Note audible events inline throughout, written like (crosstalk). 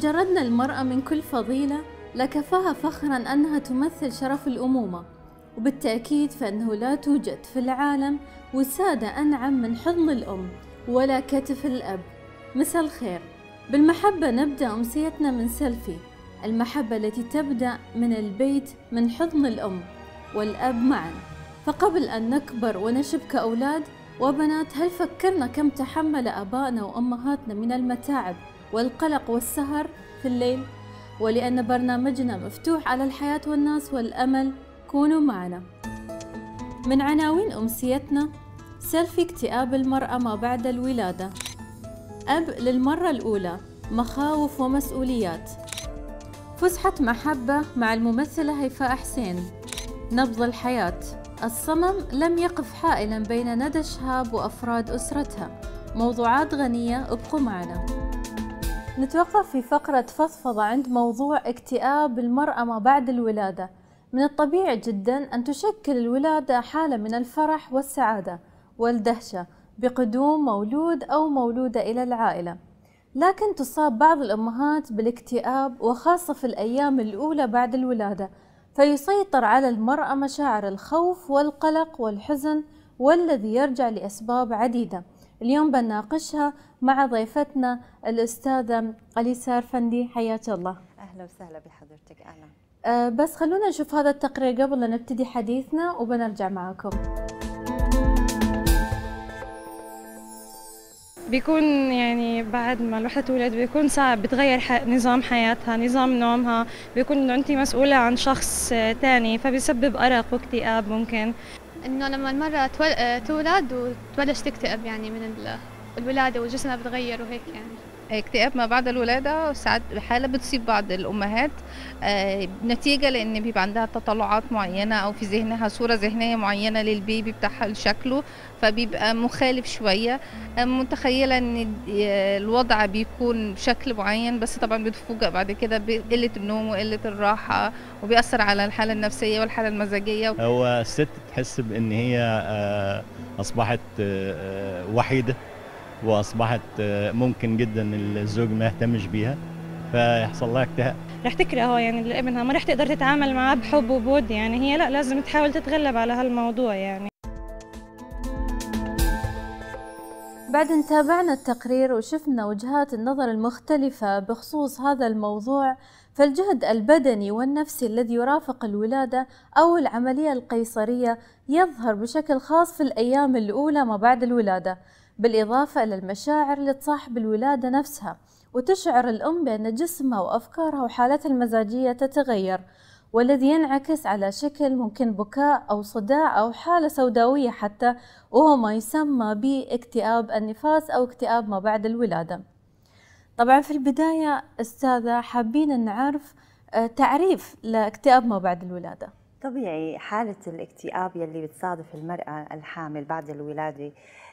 جردنا المرأة من كل فضيلة لكفاها فخرا أنها تمثل شرف الأمومة وبالتأكيد فإنه لا توجد في العالم وسادة أنعم من حضن الأم ولا كتف الأب مساء الخير بالمحبة نبدأ أمسيتنا من سيلفي المحبة التي تبدأ من البيت من حضن الأم والأب معا فقبل أن نكبر ونشب كأولاد وبنات هل فكرنا كم تحمل أبائنا وأمهاتنا من المتاعب والقلق والسهر في الليل ولأن برنامجنا مفتوح على الحياة والناس والأمل كونوا معنا من عناوين أمسيتنا سلفي اكتئاب المرأة ما بعد الولادة أب للمرة الأولى مخاوف ومسؤوليات فسحة محبة مع الممثلة هيفاء حسين نبض الحياة الصمم لم يقف حائلا بين ندى شهاب وأفراد أسرتها موضوعات غنية ابقوا معنا نتوقف في فقرة فضفضة عند موضوع اكتئاب المرأة ما بعد الولادة من الطبيعي جدا أن تشكل الولادة حالة من الفرح والسعادة والدهشة بقدوم مولود أو مولودة إلى العائلة لكن تصاب بعض الأمهات بالاكتئاب وخاصة في الأيام الأولى بعد الولادة فيسيطر على المرأة مشاعر الخوف والقلق والحزن والذي يرجع لأسباب عديدة اليوم بناقشها مع ضيفتنا الأستاذة أليسار فندي حياة الله أهلا وسهلا بحضرتك أهلا أه، بس خلونا نشوف هذا التقرير قبل لا نبتدي حديثنا وبنرجع معكم بيكون يعني بعد ما الوحدة تولد بيكون صعب بتغير نظام حياتها نظام نومها بيكون انت مسؤولة عن شخص تاني فبيسبب أرق واكتئاب ممكن انه لما المرأة تولد وتبلش تكتئب يعني من الولادة وجسمها بتغير وهيك يعني اكتئاب ما بعد الولادة ساعات حالة بتصيب بعض الأمهات آه، نتيجة لأن بيبقى عندها تطلعات معينة أو في ذهنها صورة ذهنية معينة للبيبي بتاعها لشكله فبيبقى مخالف شوية آه، متخيلة أن آه، الوضع بيكون بشكل معين بس طبعا بتفوجئ بعد كده بقلة النوم وقلة الراحة وبيأثر على الحالة النفسية والحالة المزاجية هو الست تحس بأن هي أصبحت وحيدة واصبحت آه، ممكن جدا الزوج ما يهتمش بيها فيحصل لها اكتئاب رح تكره هو يعني لابنها ما رح تقدر تتعامل معاه بحب وبود يعني هي لا لازم تحاول تتغلب على هالموضوع يعني بعد ان تابعنا التقرير وشفنا وجهات النظر المختلفة بخصوص هذا الموضوع فالجهد البدني والنفسي الذي يرافق الولادة أو العملية القيصرية يظهر بشكل خاص في الأيام الأولى ما بعد الولادة بالإضافة إلى المشاعر اللي تصاحب الولادة نفسها وتشعر الأم بأن جسمها وأفكارها وحالتها المزاجية تتغير والذي ينعكس على شكل ممكن بكاء أو صداع أو حالة سوداوية حتى وهو ما يسمى باكتئاب النفاس أو اكتئاب ما بعد الولادة طبعا في البداية أستاذة حابين نعرف آه، تعريف لاكتئاب ما بعد الولادة طبيعي حالة الاكتئاب يلي بتصادف المرأة الحامل بعد الولادة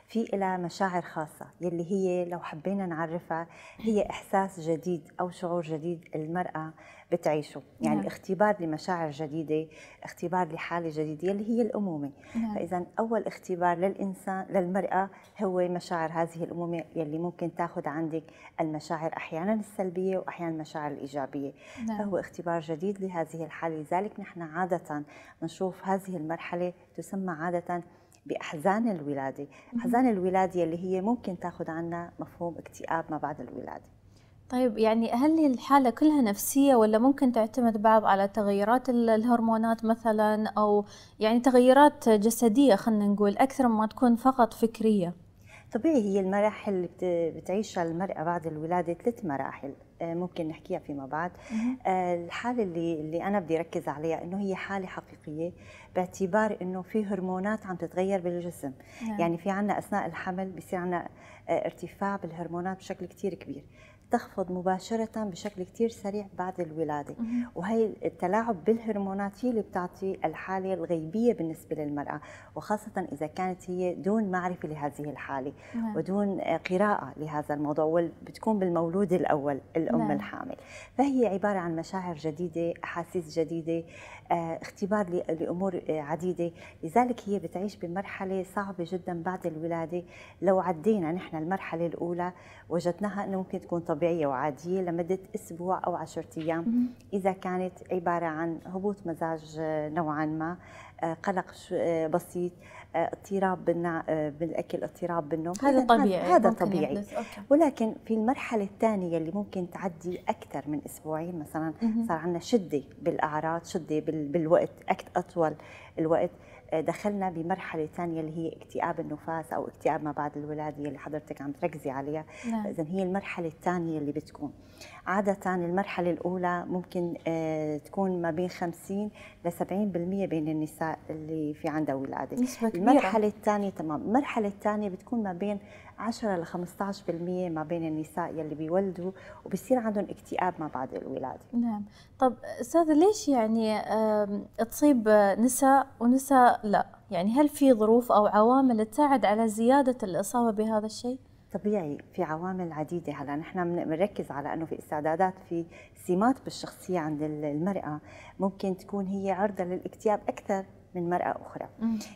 في لها مشاعر خاصة يلي هي لو حبينا نعرفها هي إحساس جديد أو شعور جديد المرأة بتعيشه يعني نعم. اختبار لمشاعر جديدة اختبار لحالة جديدة يلي هي الأمومة نعم. فإذا أول اختبار للإنسان للمرأة هو مشاعر هذه الأمومة يلي ممكن تاخذ عندك المشاعر أحيانا السلبية وأحيانا المشاعر الإيجابية نعم. فهو اختبار جديد لهذه الحالة لذلك نحن عادة نشوف هذه المرحلة تسمى عادة باحزان الولاده، احزان الولاده اللي هي ممكن تاخذ عنا مفهوم اكتئاب ما بعد الولاده. طيب يعني هل الحالة كلها نفسية ولا ممكن تعتمد بعض على تغيرات الهرمونات مثلا أو يعني تغيرات جسدية خلينا نقول أكثر ما تكون فقط فكرية؟ طبيعي هي المراحل اللي بتعيشها المرأة بعد الولادة ثلاث مراحل آه، ممكن نحكيها فيما بعد آه، الحاله اللي اللي انا بدي ركز عليها انه هي حاله حقيقيه باعتبار انه في هرمونات عم تتغير بالجسم نعم. يعني في عنا اثناء الحمل بصير عنا آه، ارتفاع بالهرمونات بشكل كثير كبير تخفض مباشرة بشكل كتير سريع بعد الولادة وهي التلاعب بالهرمونات هي اللي بتعطي الحالة الغيبية بالنسبة للمرأة وخاصة إذا كانت هي دون معرفة لهذه الحالة نعم. ودون قراءة لهذا الموضوع وبتكون بالمولود الأول الأم نعم. الحامل فهي عبارة عن مشاعر جديدة أحاسيس جديدة آه، اختبار لأمور آه، عديدة لذلك هي بتعيش بمرحلة صعبة جدا بعد الولادة لو عدينا نحن المرحلة الأولى وجدناها أنه ممكن تكون طبيعية وعادية لمدة أسبوع أو عشرة أيام إذا كانت عبارة عن هبوط مزاج آه، نوعا ما آه، قلق آه، بسيط اضطراب بالاكل اضطراب بالنوم هذا طبيعي هذا طبيعي ولكن في المرحله الثانيه اللي ممكن تعدي اكثر من اسبوعين مثلا صار عندنا شده بالاعراض شده بالوقت اكثر اطول الوقت دخلنا بمرحله ثانيه اللي هي اكتئاب النفاس او اكتئاب ما بعد الولاده اللي حضرتك عم تركزي عليها نعم. إذن هي المرحله الثانيه اللي بتكون عادة المرحلة الأولى ممكن آه، تكون ما بين 50 ل 70% بين النساء اللي في عندها ولادة نسبة كبيرة. المرحلة الثانية تمام المرحلة الثانية بتكون ما بين 10 ل 15% ما بين النساء يلي بيولدوا وبصير عندهم اكتئاب ما بعد الولادة نعم طب أستاذة ليش يعني تصيب نساء ونساء لا يعني هل في ظروف أو عوامل تساعد على زيادة الإصابة بهذا الشيء؟ طبيعي في عوامل عديدة هلا نحن بنركز على انه في استعدادات في سمات بالشخصية عند المرأة ممكن تكون هي عرضة للاكتئاب أكثر من مرأة أخرى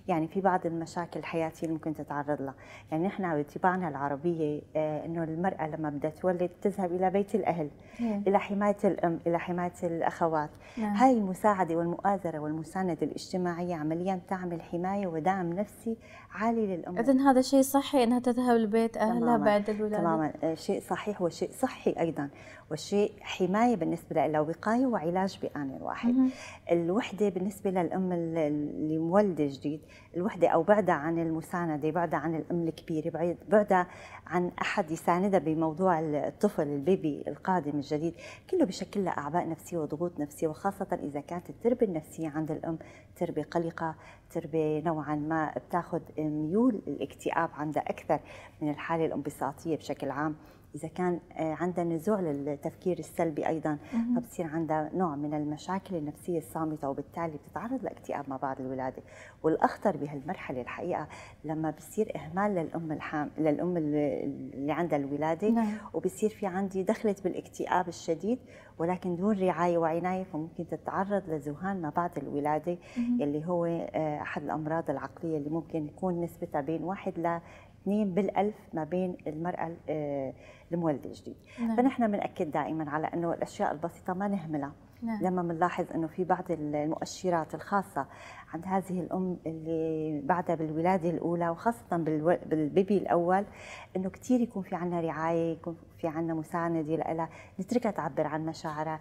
يعني في بعض المشاكل الحياتية اللي ممكن تتعرض لها يعني نحن بطباعنا العربية آه، أنه المرأة لما بدها تولد تذهب إلى بيت الأهل إيه. إلى حماية الأم إلى حماية الأخوات م. نعم. هاي المساعدة والمؤازرة والمساندة الاجتماعية عمليا تعمل حماية ودعم نفسي عالي للأم إذا هذا شيء صحي أنها تذهب لبيت أهلها بعد الولادة تماما آه، شيء صحيح وشيء صحي أيضا وشيء حماية بالنسبة لها وقاية وعلاج بآن واحد الوحدة بالنسبة للأم اللي مولدة جديد الوحده او بعدة عن المسانده بعدة عن الام الكبيره بعدها عن احد يساندها بموضوع الطفل البيبي القادم الجديد كله بشكل لها اعباء نفسيه وضغوط نفسيه وخاصه اذا كانت التربيه النفسيه عند الام تربيه قلقه تربيه نوعا ما بتاخذ ميول الاكتئاب عندها اكثر من الحاله الانبساطيه بشكل عام اذا كان آه، عندها نزوع للتفكير السلبي ايضا فبصير عندها نوع من المشاكل النفسيه الصامته وبالتالي بتتعرض لاكتئاب ما بعد الولاده والاخطر بهالمرحله الحقيقه لما بصير اهمال للام الحام للام اللي عندها الولاده نعم. وبصير في عندي دخلت بالاكتئاب الشديد ولكن دون رعايه وعنايه فممكن تتعرض لذهان ما بعد الولاده مم. يلي هو آه، احد الامراض العقليه اللي ممكن يكون نسبتها بين 1 ل 2 بالألف ما بين المرأة آه، المولدة الجديد نعم. فنحن بنأكد دائما على أنه الأشياء البسيطة ما نهملها نعم. لما بنلاحظ انه في بعض المؤشرات الخاصه عند هذه الام اللي بعدها بالولاده الاولى وخاصه بالبيبي الاول انه كثير يكون في عندنا رعايه يكون في عندنا مساندة لها نتركها تعبر عن مشاعرها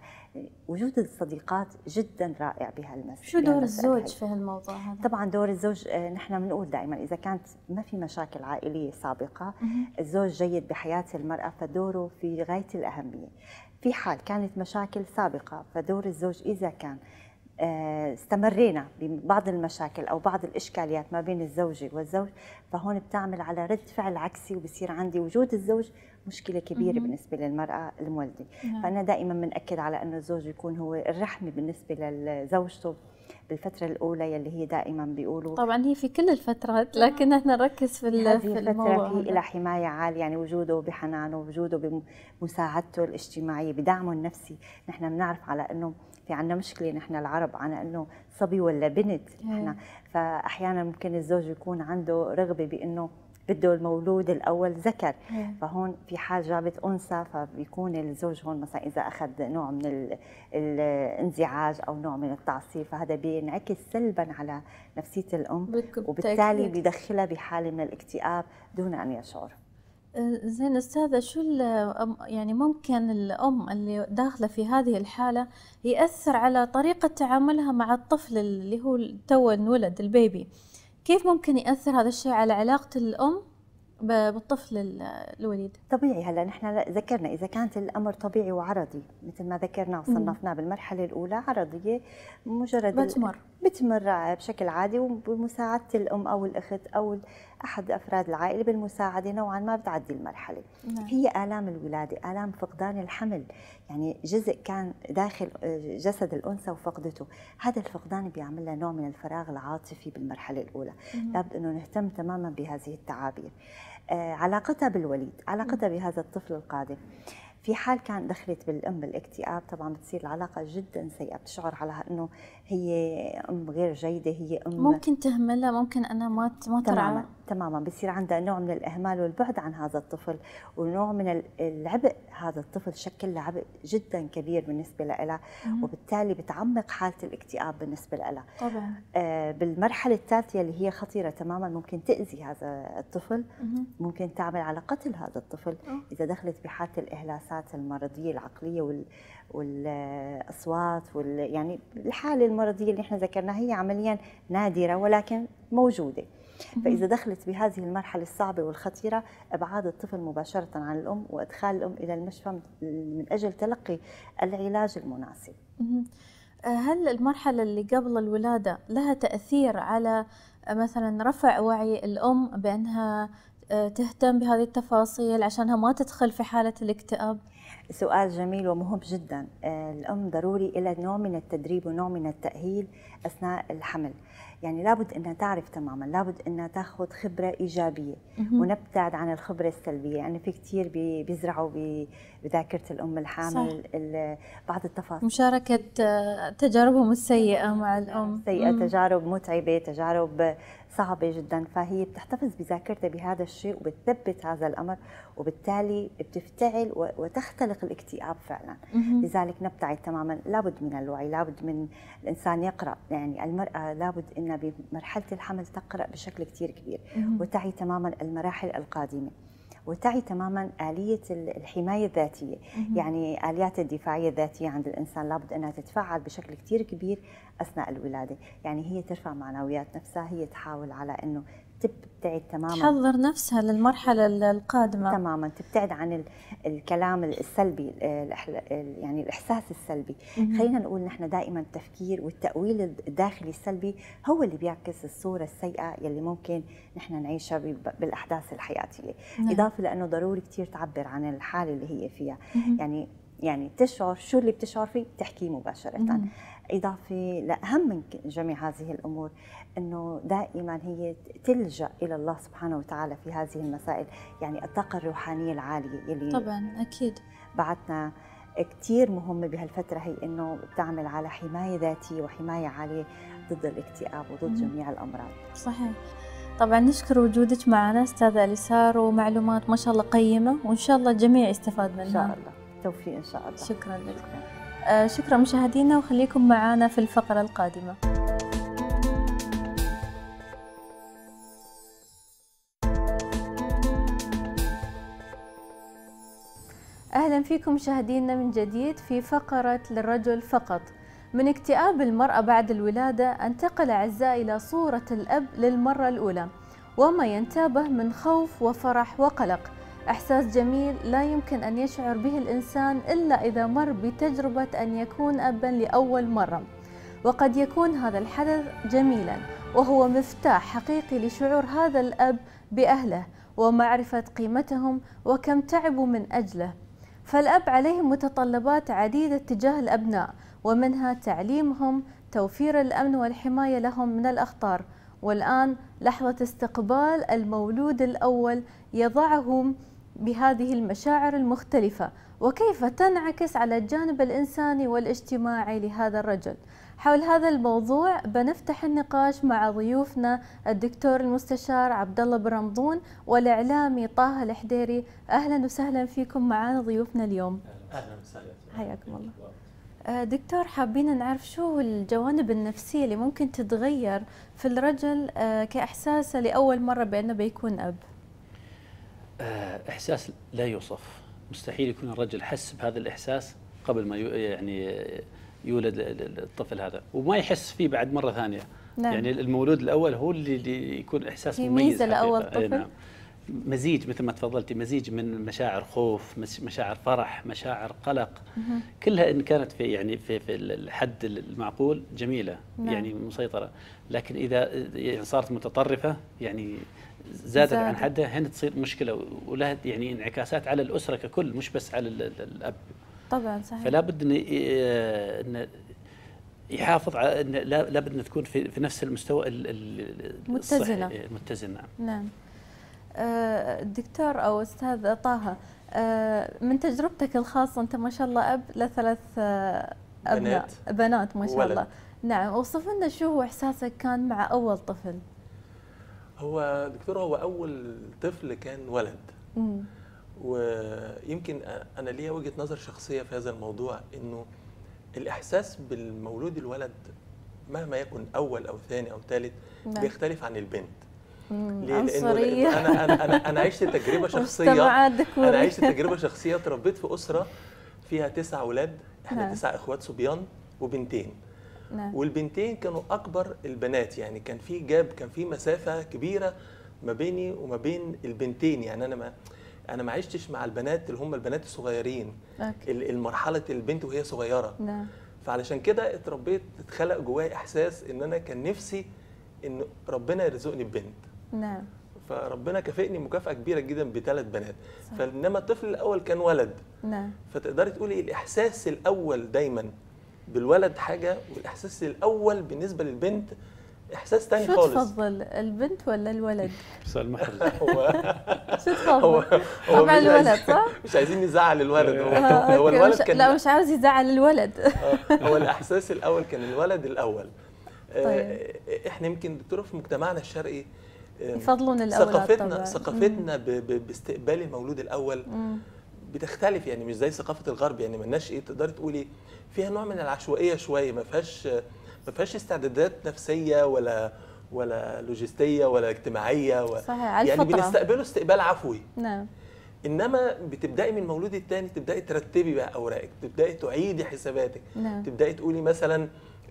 وجود الصديقات جدا رائع بهالمسألة شو دور الزوج في هالموضوع هذا؟ طبعا دور الزوج نحن بنقول دائما إذا كانت ما في مشاكل عائلية سابقة الزوج جيد بحياة المرأة فدوره في غاية الأهمية في حال كانت مشاكل سابقة فدور الزوج إذا كان آه، استمرينا ببعض المشاكل او بعض الاشكاليات ما بين الزوجه والزوج فهون بتعمل على رد فعل عكسي وبصير عندي وجود الزوج مشكله كبيره مم. بالنسبه للمراه المولده مم. نعم. فانا دائما بناكد على انه الزوج يكون هو الرحمه بالنسبه لزوجته بالفتره الاولى يلي هي دائما بيقولوا طبعا هي في كل الفترات آه. لكن احنا نركز في هذه في الفتره في لها حمايه عاليه يعني وجوده بحنانه وجوده بمساعدته الاجتماعيه بدعمه النفسي نحن بنعرف على انه في عندنا مشكله نحن العرب على انه صبي ولا بنت نحن إيه. فاحيانا ممكن الزوج يكون عنده رغبه بانه بده المولود الاول ذكر إيه. فهون في حال جابت انثى فبيكون الزوج هون مثلا اذا اخذ نوع من الانزعاج او نوع من التعصيب فهذا بينعكس سلبا على نفسيه الام وبالتالي بيدخلها بحاله من الاكتئاب دون ان يشعر آه، زين استاذه شو يعني ممكن الام اللي داخله في هذه الحاله ياثر على طريقه تعاملها مع الطفل اللي هو تو انولد البيبي كيف ممكن ياثر هذا الشيء على علاقه الام بالطفل الوليد طبيعي هلا نحن ذكرنا اذا كانت الامر طبيعي وعرضي مثل ما ذكرنا وصنفناه بالمرحله الاولى عرضيه مجرد بتمر بتمر بشكل عادي وبمساعدة الأم أو الأخت أو أحد أفراد العائلة بالمساعدة نوعا ما بتعدي المرحلة نعم. هي آلام الولادة آلام فقدان الحمل يعني جزء كان داخل آه، جسد الأنثى وفقدته هذا الفقدان بيعمل لها نوع من الفراغ العاطفي بالمرحلة الأولى نعم. لابد أنه نهتم تماما بهذه التعابير آه، علاقتها بالوليد علاقتها بهذا الطفل القادم في حال كان دخلت بالام بالاكتئاب طبعا بتصير العلاقه جدا سيئه بتشعر على انه هي ام غير جيده هي ام ممكن تهملها ممكن انا ما ما ترعى تماما بصير عندها نوع من الاهمال والبعد عن هذا الطفل ونوع من العبء هذا الطفل شكل له عبء جدا كبير بالنسبه لها وبالتالي بتعمق حاله الاكتئاب بالنسبه لها طبعا آه بالمرحله الثالثه اللي هي خطيره تماما ممكن تاذي هذا الطفل مم. ممكن تعمل على قتل هذا الطفل مم. اذا دخلت بحاله الاهلاسات المرضيه العقليه وال والاصوات وال يعني الحاله المرضيه اللي احنا ذكرناها هي عمليا نادره ولكن موجوده فإذا دخلت بهذه المرحلة الصعبة والخطيرة إبعاد الطفل مباشرة عن الأم وإدخال الأم إلى المشفى من أجل تلقي العلاج المناسب آه، هل المرحلة اللي قبل الولادة لها تأثير على آه، مثلا رفع وعي الأم بأنها آه، تهتم بهذه التفاصيل عشانها ما تدخل في حالة الاكتئاب؟ سؤال جميل ومهم جدا الأم ضروري إلى نوع من التدريب ونوع من التأهيل أثناء الحمل يعني لابد انها تعرف تماما لابد انها تاخذ خبره ايجابيه ونبتعد عن الخبره السلبيه يعني في كثير بيزرعوا بذاكره الام الحامل بعض التفاصيل مشاركه آه، تجاربهم السيئه مع الام سيئه تجارب متعبه تجارب صعبه جدا فهي بتحتفظ بذاكرتها بهذا الشيء وبتثبت هذا الامر وبالتالي بتفتعل وتختلق الاكتئاب فعلا لذلك نبتعد تماما لابد من الوعي لابد من الانسان يقرا يعني المراه لابد انها بمرحله الحمل تقرا بشكل كثير كبير وتعي تماما المراحل القادمه وتعي تماما آلية الحماية الذاتية يعني آليات الدفاعية الذاتية عند الإنسان لابد أنها تتفعل بشكل كتير كبير أثناء الولادة يعني هي ترفع معنويات نفسها هي تحاول على أنه تبتعد تماما تحضر نفسها للمرحله القادمه تماما تبتعد عن الكلام السلبي آه، يعني الاحساس السلبي خلينا نقول نحن دائما التفكير والتاويل الداخلي السلبي هو اللي بيعكس الصوره السيئه يلي ممكن نحن نعيشها بالاحداث الحياتيه نعم. اضافه لانه ضروري كثير تعبر عن الحاله اللي هي فيها مم. يعني يعني تشعر شو اللي بتشعر فيه بتحكيه مباشره مم. اضافه لاهم من جميع هذه الامور أنه دائما هي تلجأ إلى الله سبحانه وتعالى في هذه المسائل يعني الطاقة الروحانية العالية اللي طبعا أكيد بعتنا كثير مهمة بهالفترة هي أنه بتعمل على حماية ذاتية وحماية عالية ضد الاكتئاب وضد جميع الأمراض صحيح طبعا نشكر وجودك معنا أستاذة أليسار ومعلومات ما شاء الله قيمة وإن شاء الله الجميع يستفاد منها إن شاء الله توفيق إن شاء الله شكرا لكم شكرا, آه، شكرا مشاهدينا وخليكم معنا في الفقرة القادمة أهلا فيكم مشاهدينا من جديد في فقرة للرجل فقط من اكتئاب المرأة بعد الولادة انتقل عزاء إلى صورة الأب للمرة الأولى وما ينتابه من خوف وفرح وقلق إحساس جميل لا يمكن أن يشعر به الإنسان إلا إذا مر بتجربة أن يكون أبا لأول مرة وقد يكون هذا الحدث جميلا وهو مفتاح حقيقي لشعور هذا الأب بأهله ومعرفة قيمتهم وكم تعبوا من أجله فالأب عليه متطلبات عديدة تجاه الأبناء ومنها تعليمهم توفير الأمن والحماية لهم من الأخطار والآن لحظة استقبال المولود الأول يضعهم بهذه المشاعر المختلفة وكيف تنعكس على الجانب الإنساني والاجتماعي لهذا الرجل حول هذا الموضوع بنفتح النقاش مع ضيوفنا الدكتور المستشار عبد الله بن رمضون والاعلامي طه الحديري اهلا وسهلا فيكم معنا ضيوفنا اليوم اهلا وسهلا حياكم الله أه، دكتور حابين نعرف شو الجوانب النفسيه اللي ممكن تتغير في الرجل أه، كاحساسه لاول مره بانه بيكون اب أه، احساس لا يوصف مستحيل يكون الرجل حس بهذا الاحساس قبل ما يعني يولد الطفل هذا وما يحس فيه بعد مره ثانيه نعم. يعني المولود الاول هو اللي يكون احساس مميز ميزه لاول طفل نعم. مزيج مثل ما تفضلتي مزيج من مشاعر خوف مشاعر فرح مشاعر قلق مه. كلها ان كانت في يعني في, في الحد المعقول جميله نعم. يعني مسيطره لكن اذا يعني صارت متطرفه يعني زادت زاد. عن حدها هنا تصير مشكله ولها يعني انعكاسات على الاسره ككل مش بس على الاب طبعا صحيح فلا بد ان إيه، يحافظ على ان لا بد ان تكون في, في نفس المستوى متزنه متزنه نعم, نعم. آه، الدكتور او استاذ طه آه، من تجربتك الخاصه انت ما شاء الله اب لثلاث آه، ابناء بنات, بنات ما شاء ولد. الله نعم اوصف لنا شو هو احساسك كان مع اول طفل هو دكتور هو اول طفل كان ولد مم. ويمكن انا ليا وجهه نظر شخصيه في هذا الموضوع انه الاحساس بالمولود الولد مهما يكن اول او ثاني او ثالث نعم. بيختلف عن البنت ليه؟ لأنه أنا أنا أنا أنا عشت تجربة (laughs) شخصية أنا عشت تجربة شخصية اتربيت في أسرة فيها تسع أولاد إحنا نعم. تسع إخوات صبيان وبنتين نعم. والبنتين كانوا أكبر البنات يعني كان في جاب كان في مسافة كبيرة ما بيني وما بين البنتين يعني أنا ما انا ما عشتش مع البنات اللي هم البنات الصغيرين المرحله البنت وهي صغيره نعم فعلشان كده اتربيت اتخلق جوايا احساس ان انا كان نفسي ان ربنا يرزقني ببنت نعم فربنا كافئني مكافاه كبيره جدا بثلاث بنات صح. فانما الطفل الاول كان ولد نعم فتقدري تقولي الاحساس الاول دايما بالولد حاجه والاحساس الاول بالنسبه للبنت احساس تاني شو خالص شو تفضل البنت ولا الولد؟ (laughs) سؤال محرج (laughs) هو شو تفضل؟ هو, طبعا الولد صح؟ مش عايزين نزعل الولد هو, (laughs) آه، هو الولد كان لا مش عاوز يزعل الولد آه، هو الاحساس الاول كان الولد الاول آه، طيب. احنا يمكن دكتوره في مجتمعنا الشرقي يفضلون الاولاد ثقافتنا طبعا. ثقافتنا باستقبال المولود الاول بتختلف يعني مش زي ثقافه الغرب يعني مالناش ايه تقدري تقولي فيها نوع من العشوائيه شويه ما فيهاش ما فيهاش استعدادات نفسيه ولا ولا لوجستيه ولا اجتماعيه و... صحيح على يعني بنستقبله استقبال عفوي نعم انما بتبداي من المولود الثاني تبداي ترتبي بقى اوراقك تبداي تعيدي حساباتك نعم. تبداي تقولي مثلا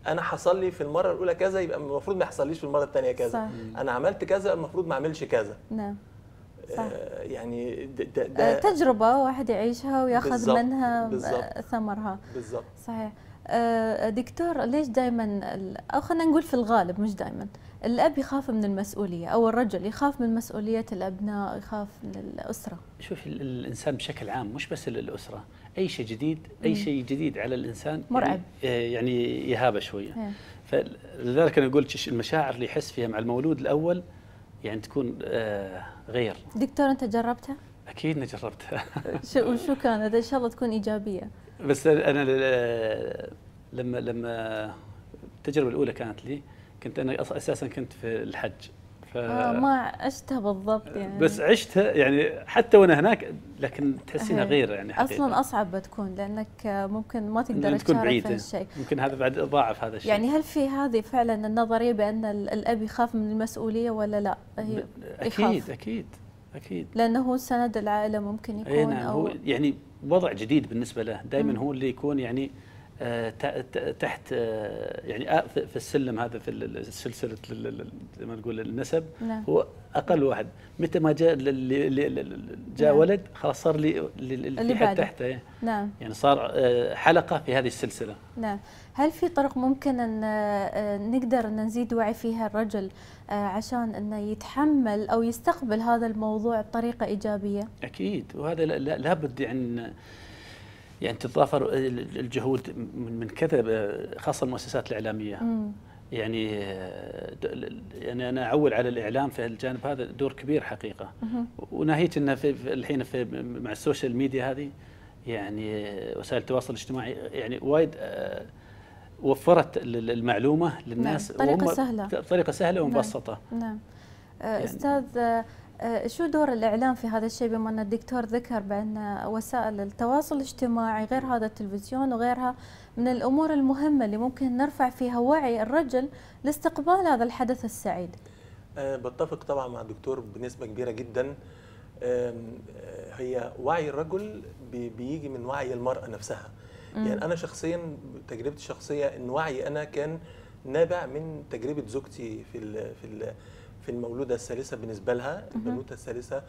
انا حصل لي في المره الاولى كذا يبقى المفروض ما يحصليش في المره الثانيه كذا صح. انا عملت كذا المفروض ما اعملش كذا نعم آه، صح. يعني ده, ده آه، تجربه واحد يعيشها وياخذ منها بالزبط. ثمرها بالظبط صحيح آه، دكتور ليش دائما او خلينا نقول في الغالب مش دائما الاب يخاف من المسؤوليه او الرجل يخاف من مسؤوليه الابناء يخاف من الاسره شوف الانسان بشكل عام مش بس الاسره اي شيء جديد اي شيء جديد على الانسان يعني مرعب آه، يعني يهابه شويه إيه. فلذلك انا اقول المشاعر اللي يحس فيها مع المولود الاول يعني تكون آه، غير دكتور انت جربتها اكيد اني جربتها وشو (laughs) كانت ان شاء الله تكون ايجابيه بس انا لما لما التجربه الاولى كانت لي كنت انا اساسا كنت في الحج ف... آه ما عشتها بالضبط يعني بس عشتها يعني حتى وانا هناك لكن تحسينها غير يعني حقيقة. اصلا اصعب بتكون لانك ممكن ما تقدر تكون بعيدة ممكن هذا بعد ضاعف هذا الشيء يعني هل في هذه فعلا النظريه بان الاب يخاف من المسؤوليه ولا لا؟ هي اكيد يخاف. اكيد اكيد لانه هو سند العائله ممكن يكون نعم، أو هو يعني وضع جديد بالنسبه له دائما هو اللي يكون يعني تحت يعني في السلم هذا في سلسله زي ما نقول النسب نعم. هو اقل واحد متى ما جاء جاء نعم. ولد خلاص صار لي اللي حد تحته يعني. نعم يعني صار آه، حلقه في هذه السلسله نعم هل في طرق ممكن ان آه، نقدر ان نزيد وعي فيها الرجل آه، عشان انه يتحمل او يستقبل هذا الموضوع بطريقه ايجابيه اكيد وهذا لابد يعني يعني تتضافر الجهود من كذا خاصه المؤسسات الاعلاميه يعني آه، يعني انا اعول على الاعلام في الجانب هذا دور كبير حقيقه وناهيك انه في الحين في مع السوشيال ميديا هذه يعني آه، وسائل التواصل الاجتماعي يعني وايد آه، وفرت المعلومه للناس نعم. طريقه سهله طريقه سهله نعم، ومبسطه نعم, نعم. يعني استاذ آه، شو دور الاعلام في هذا الشيء بما ان الدكتور ذكر بان وسائل التواصل الاجتماعي غير هذا التلفزيون وغيرها من الامور المهمه اللي ممكن نرفع فيها وعي الرجل لاستقبال هذا الحدث السعيد. أه بتفق طبعا مع الدكتور بنسبه كبيره جدا آه، هي وعي الرجل بيجي من وعي المراه نفسها. يعني انا شخصيا تجربتي الشخصيه ان وعي انا كان نابع من تجربه زوجتي في الـ في الـ في المولوده الثالثه بالنسبه لها البنوته الثالثه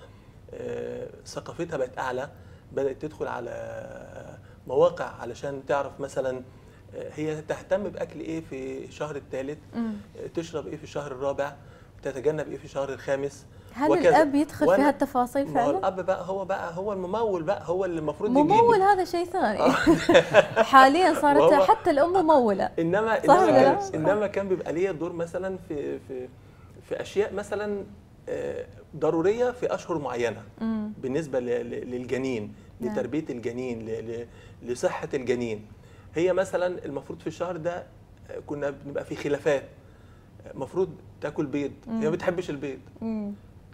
آه، ثقافتها بقت اعلى بدات تدخل على آه، مواقع علشان تعرف مثلا آه، هي تهتم باكل ايه في الشهر الثالث تشرب ايه في الشهر الرابع تتجنب ايه في الشهر الخامس هل وكذا. الاب يدخل في هالتفاصيل فعلا؟ هو الاب بقى هو بقى هو الممول بقى هو اللي المفروض ممول هذا شيء ثاني (laughs) حاليا صارت حتى الام مموله انما صح انما, انما كان بيبقى ليا دور مثلا في في في اشياء مثلا آه، ضروريه في اشهر معينه بالنسبه للجنين نعم. لتربيه الجنين لصحه الجنين هي مثلا المفروض في الشهر ده آه، كنا بنبقى في خلافات المفروض آه، تاكل بيض هي ما بتحبش البيض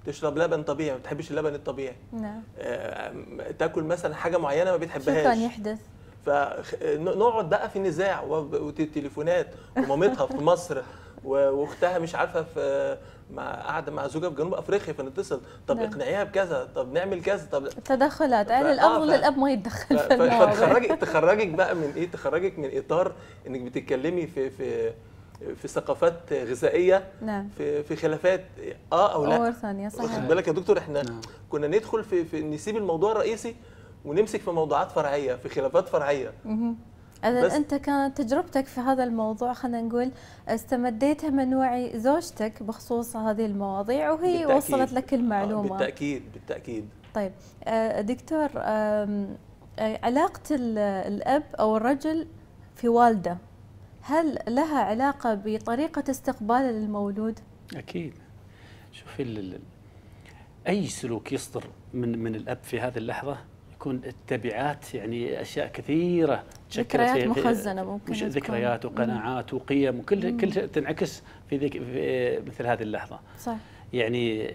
تشرب لبن طبيعي ما بتحبش اللبن الطبيعي نعم تاكل مثلا حاجه معينه ما بتحبهاش شو كان يحدث فنقعد بقى في نزاع وتليفونات ومامتها في مصر واختها مش عارفه في مع قاعده مع زوجها في جنوب افريقيا فنتصل طب نعم. اقنعيها بكذا طب نعمل كذا طب التدخلات قال ولا الاب آه، ما يتدخل في الموضوع فتخرجك تخرجك بقى من ايه تخرجك من اطار انك بتتكلمي في في في ثقافات غذائيه نعم. في في خلافات اه او لا ثانيه صحيح واخد بالك يا دكتور احنا نعم. كنا ندخل في, في نسيب الموضوع الرئيسي ونمسك في موضوعات فرعيه في خلافات فرعيه مه. اذا انت كانت تجربتك في هذا الموضوع خلينا نقول استمديتها من وعي زوجتك بخصوص هذه المواضيع وهي بالتأكيد. وصلت لك المعلومه بالتاكيد بالتاكيد طيب آه، دكتور آه، علاقه الاب او الرجل في والده هل لها علاقه بطريقه استقباله للمولود اكيد شوفي اي سلوك يصدر من من الاب في هذه اللحظه تكون التبعات يعني اشياء كثيره تشكلت ذكريات مخزنه ممكن مش ذكريات وقناعات وقيم وكل مم. كل تنعكس في, ذك في مثل هذه اللحظه صح يعني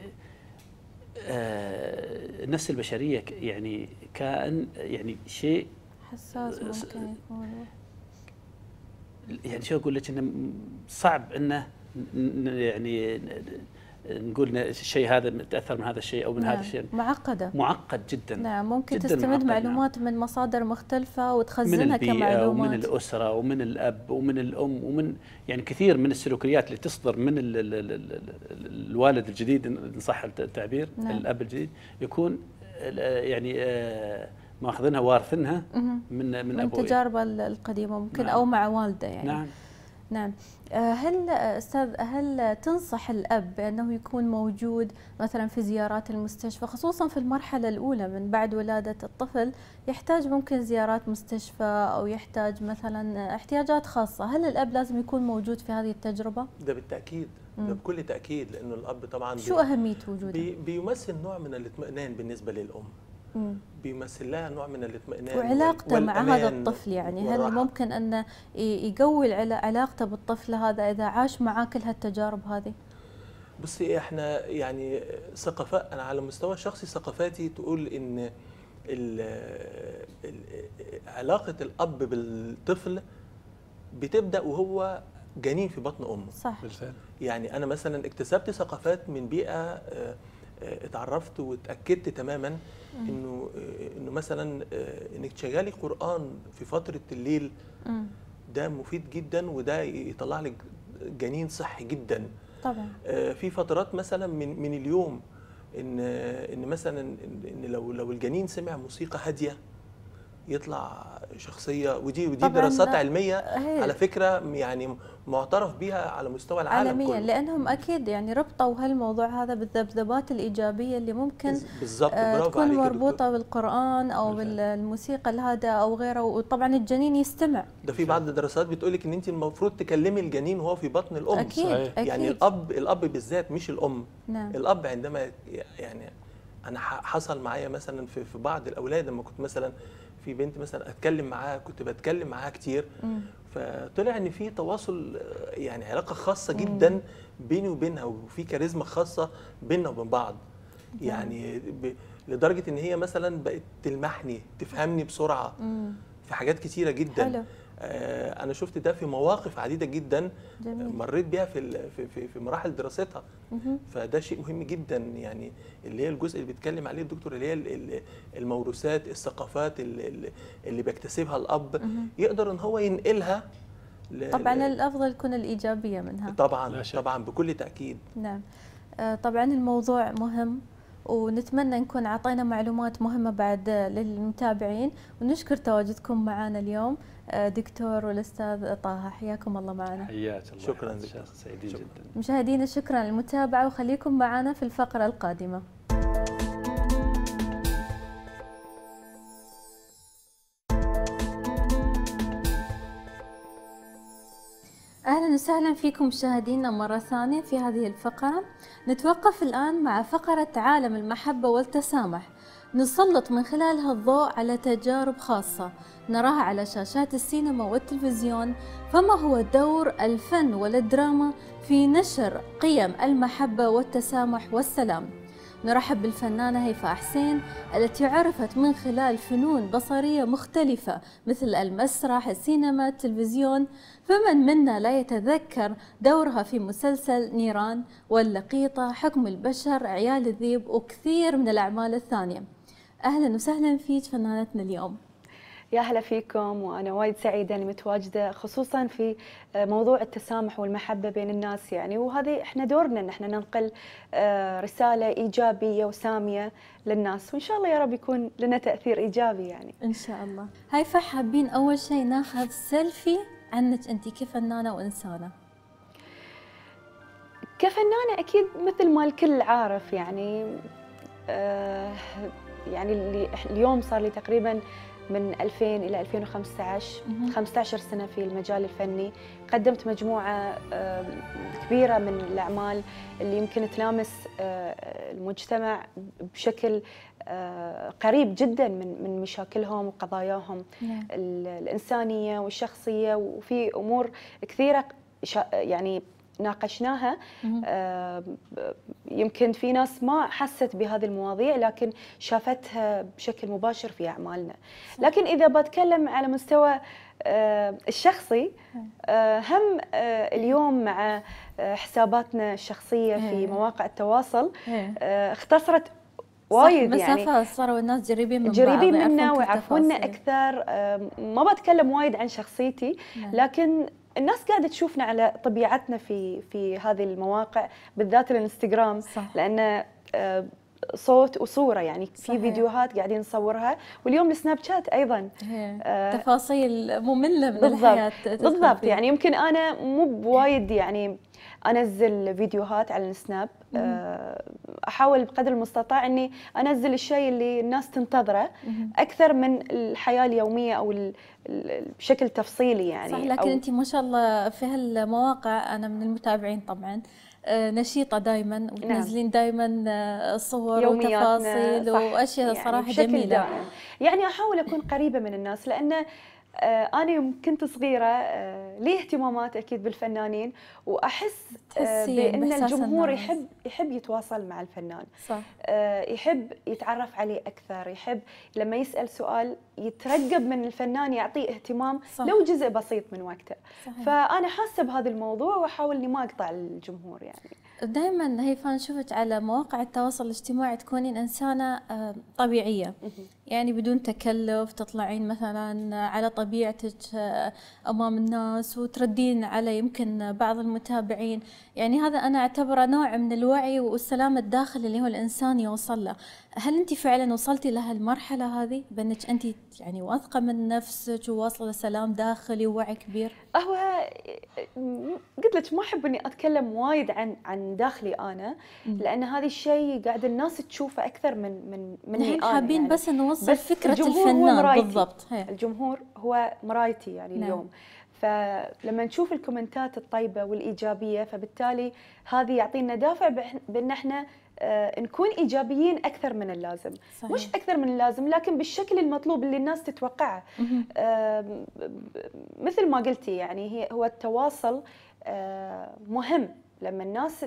آه النفس البشريه يعني كان يعني شيء حساس آه، ممكن يكون يعني شو اقول لك انه صعب انه يعني نقول الشيء هذا تاثر من هذا الشيء او من نعم. هذا الشيء معقده معقد جدا نعم ممكن جداً تستمد نعم. معلومات نعم. من مصادر مختلفه وتخزنها من البيئة كمعلومات ومن الاسره ومن الاب ومن الام ومن يعني كثير من السلوكيات اللي تصدر من الـ الـ الـ الـ الـ الوالد الجديد ان صح التعبير نعم. الاب الجديد يكون يعني آه، ماخذنها وارثنها من من من, من تجاربه القديمه ممكن نعم. او مع والده يعني نعم نعم آه، هل استاذ هل تنصح الاب بانه يكون موجود مثلا في زيارات المستشفى خصوصا في المرحله الاولى من بعد ولاده الطفل يحتاج ممكن زيارات مستشفى او يحتاج مثلا احتياجات خاصه هل الاب لازم يكون موجود في هذه التجربه ده بالتاكيد ده بكل تاكيد لانه الاب طبعا شو اهميه وجوده بي بيمثل نوع من الاطمئنان بالنسبه للام بيمثل لها نوع من الاطمئنان وعلاقته مع هذا الطفل يعني والراحة. هل ممكن أن يقوي علاقته بالطفل هذا إذا عاش معاه كل هالتجارب هذه؟ بصي احنا يعني ثقافة انا على المستوى الشخصي ثقافاتي تقول ان الـ الـ علاقة الأب بالطفل بتبدأ وهو جنين في بطن أمه صح بالفعل يعني أنا مثلا اكتسبت ثقافات من بيئة آه، آه، اتعرفت واتأكدت تماما انه آه، انه مثلا آه، انك تشغلي قران في فتره الليل ده مفيد جدا وده يطلع لك جنين صحي جدا طبعا آه، في فترات مثلا من من اليوم ان ان مثلا ان لو لو الجنين سمع موسيقى هاديه يطلع شخصيه ودي ودي دراسات علميه هي. على فكره يعني معترف بها على مستوى العالم عالميا كله. لانهم اكيد يعني ربطوا هالموضوع هذا بالذبذبات الايجابيه اللي ممكن بالزبط. آه تكون مربوطه بالقران او بالموسيقى هذا او غيره وطبعا الجنين يستمع ده في بعض الدراسات بتقول لك ان انت المفروض تكلمي الجنين وهو في بطن الام أكيد. صحيح. يعني أكيد. الاب الاب بالذات مش الام نعم. الاب عندما يعني انا حصل معايا مثلا في بعض الاولاد لما كنت مثلا في بنت مثلا اتكلم معاها كنت بتكلم معاها كتير فطلع ان في تواصل آه، يعني علاقه خاصه جدا بيني وبينها وفي كاريزما خاصه بيننا وبين بعض يعني لدرجه ان هي مثلا بقت تلمحني تفهمني بسرعه في حاجات كتيره جدا حلو. آه، انا شفت ده في مواقف عديده جدا آه، جميل. مريت بيها في في في مراحل دراستها فده شيء مهم جدا يعني اللي هي الجزء اللي بيتكلم عليه الدكتور اللي هي الموروثات الثقافات اللي, اللي بيكتسبها الاب يقدر ان هو ينقلها طبعا الافضل تكون الايجابيه منها طبعا طبعا بكل تاكيد نعم آه، طبعا الموضوع مهم ونتمنى نكون اعطينا معلومات مهمه بعد للمتابعين ونشكر تواجدكم معنا اليوم آه، دكتور والاستاذ طه حياكم الله معنا حياك الله شكرا لك سعيدين جدا مشاهدينا شكرا للمتابعه وخليكم معنا في الفقره القادمه اهلا وسهلا فيكم مشاهدينا مره ثانيه في هذه الفقره نتوقف الان مع فقره عالم المحبه والتسامح نسلط من خلالها الضوء على تجارب خاصة نراها على شاشات السينما والتلفزيون فما هو دور الفن والدراما في نشر قيم المحبة والتسامح والسلام نرحب بالفنانة هيفاء حسين التي عرفت من خلال فنون بصرية مختلفة مثل المسرح، السينما، التلفزيون فمن منا لا يتذكر دورها في مسلسل نيران واللقيطة، حكم البشر، عيال الذيب وكثير من الأعمال الثانية اهلا وسهلا فيك فنانتنا اليوم يا هلا فيكم وانا وايد سعيده اني متواجده خصوصا في موضوع التسامح والمحبه بين الناس يعني وهذه احنا دورنا ان احنا ننقل آه، رساله ايجابيه وساميه للناس وان شاء الله يا رب يكون لنا تاثير ايجابي يعني ان شاء الله هاي فحابين اول شيء ناخذ سيلفي عنك انت كفنانه وانسانه كفنانة أكيد مثل ما الكل عارف يعني أه يعني اللي اليوم صار لي تقريبا من 2000 الى 2015 15 سنه في المجال الفني قدمت مجموعه كبيره من الاعمال اللي يمكن تلامس آه، المجتمع بشكل آه، قريب جدا من من مشاكلهم وقضاياهم نعم. الانسانيه والشخصيه وفي امور كثيره يعني ناقشناها آه، يمكن في ناس ما حست بهذه المواضيع لكن شافتها بشكل مباشر في اعمالنا لكن اذا بتكلم على مستوى آه، الشخصي آه، هم اليوم مع حساباتنا الشخصيه في مواقع التواصل اختصرت وايد يعني مسافه صاروا الناس جريبين من بعض جريبين منا ويعرفونا اكثر ما بتكلم وايد عن شخصيتي نعم. لكن الناس قاعده تشوفنا على طبيعتنا في في هذه المواقع بالذات الانستغرام صح. لان آه، صوت وصوره يعني في فيديوهات قاعدين نصورها واليوم السناب شات ايضا آه تفاصيل ممله من بالضبط. الحياه بالضبط يعني يمكن انا مو بوايد يعني انزل فيديوهات على السناب آه، احاول بقدر المستطاع اني انزل الشيء اللي الناس تنتظره اكثر من الحياه اليوميه او بشكل تفصيلي يعني صح لكن انت ما شاء الله في هالمواقع انا من المتابعين طبعا آه، نشيطه دائما نعم. وتنزلين نعم. دائما آه، صور وتفاصيل واشياء يعني صراحه جميله دائم. يعني احاول اكون قريبه من الناس لانه آه، انا يوم كنت صغيره آه، لي اهتمامات اكيد بالفنانين واحس آه، بان الجمهور الناس. يحب يحب يتواصل مع الفنان صح. يحب يتعرف عليه اكثر يحب لما يسال سؤال يترقب من الفنان يعطيه اهتمام صح. لو جزء بسيط من وقته صحيح. فانا حاسه بهذا الموضوع واحاول اني ما اقطع الجمهور يعني دائما هيفا نشوفك على مواقع التواصل الاجتماعي تكونين انسانه طبيعيه يعني بدون تكلف تطلعين مثلا على طبيعتك آه، امام الناس وتردين على يمكن بعض المتابعين يعني هذا انا اعتبره نوع من الوعي والسلام الداخلي اللي هو الانسان يوصل له هل انت فعلا وصلتي لهالمرحله هذه بانك انت يعني واثقه من نفسك وواصله لسلام داخلي ووعي كبير هو قلت لك ما احب اني اتكلم وايد عن عن داخلي انا لان هذا الشيء قاعد الناس تشوفه اكثر من من من نحن حابين يعني. بس نوصل بس فكره الفنان بالضبط هي. الجمهور هو مرايتي يعني نعم. اليوم فلما نشوف الكومنتات الطيبه والايجابيه فبالتالي هذه يعطينا دافع بان احنا آه، نكون ايجابيين اكثر من اللازم صحيح. مش اكثر من اللازم لكن بالشكل المطلوب اللي الناس تتوقعه مثل ما قلتي يعني هي هو التواصل آه، مهم لما الناس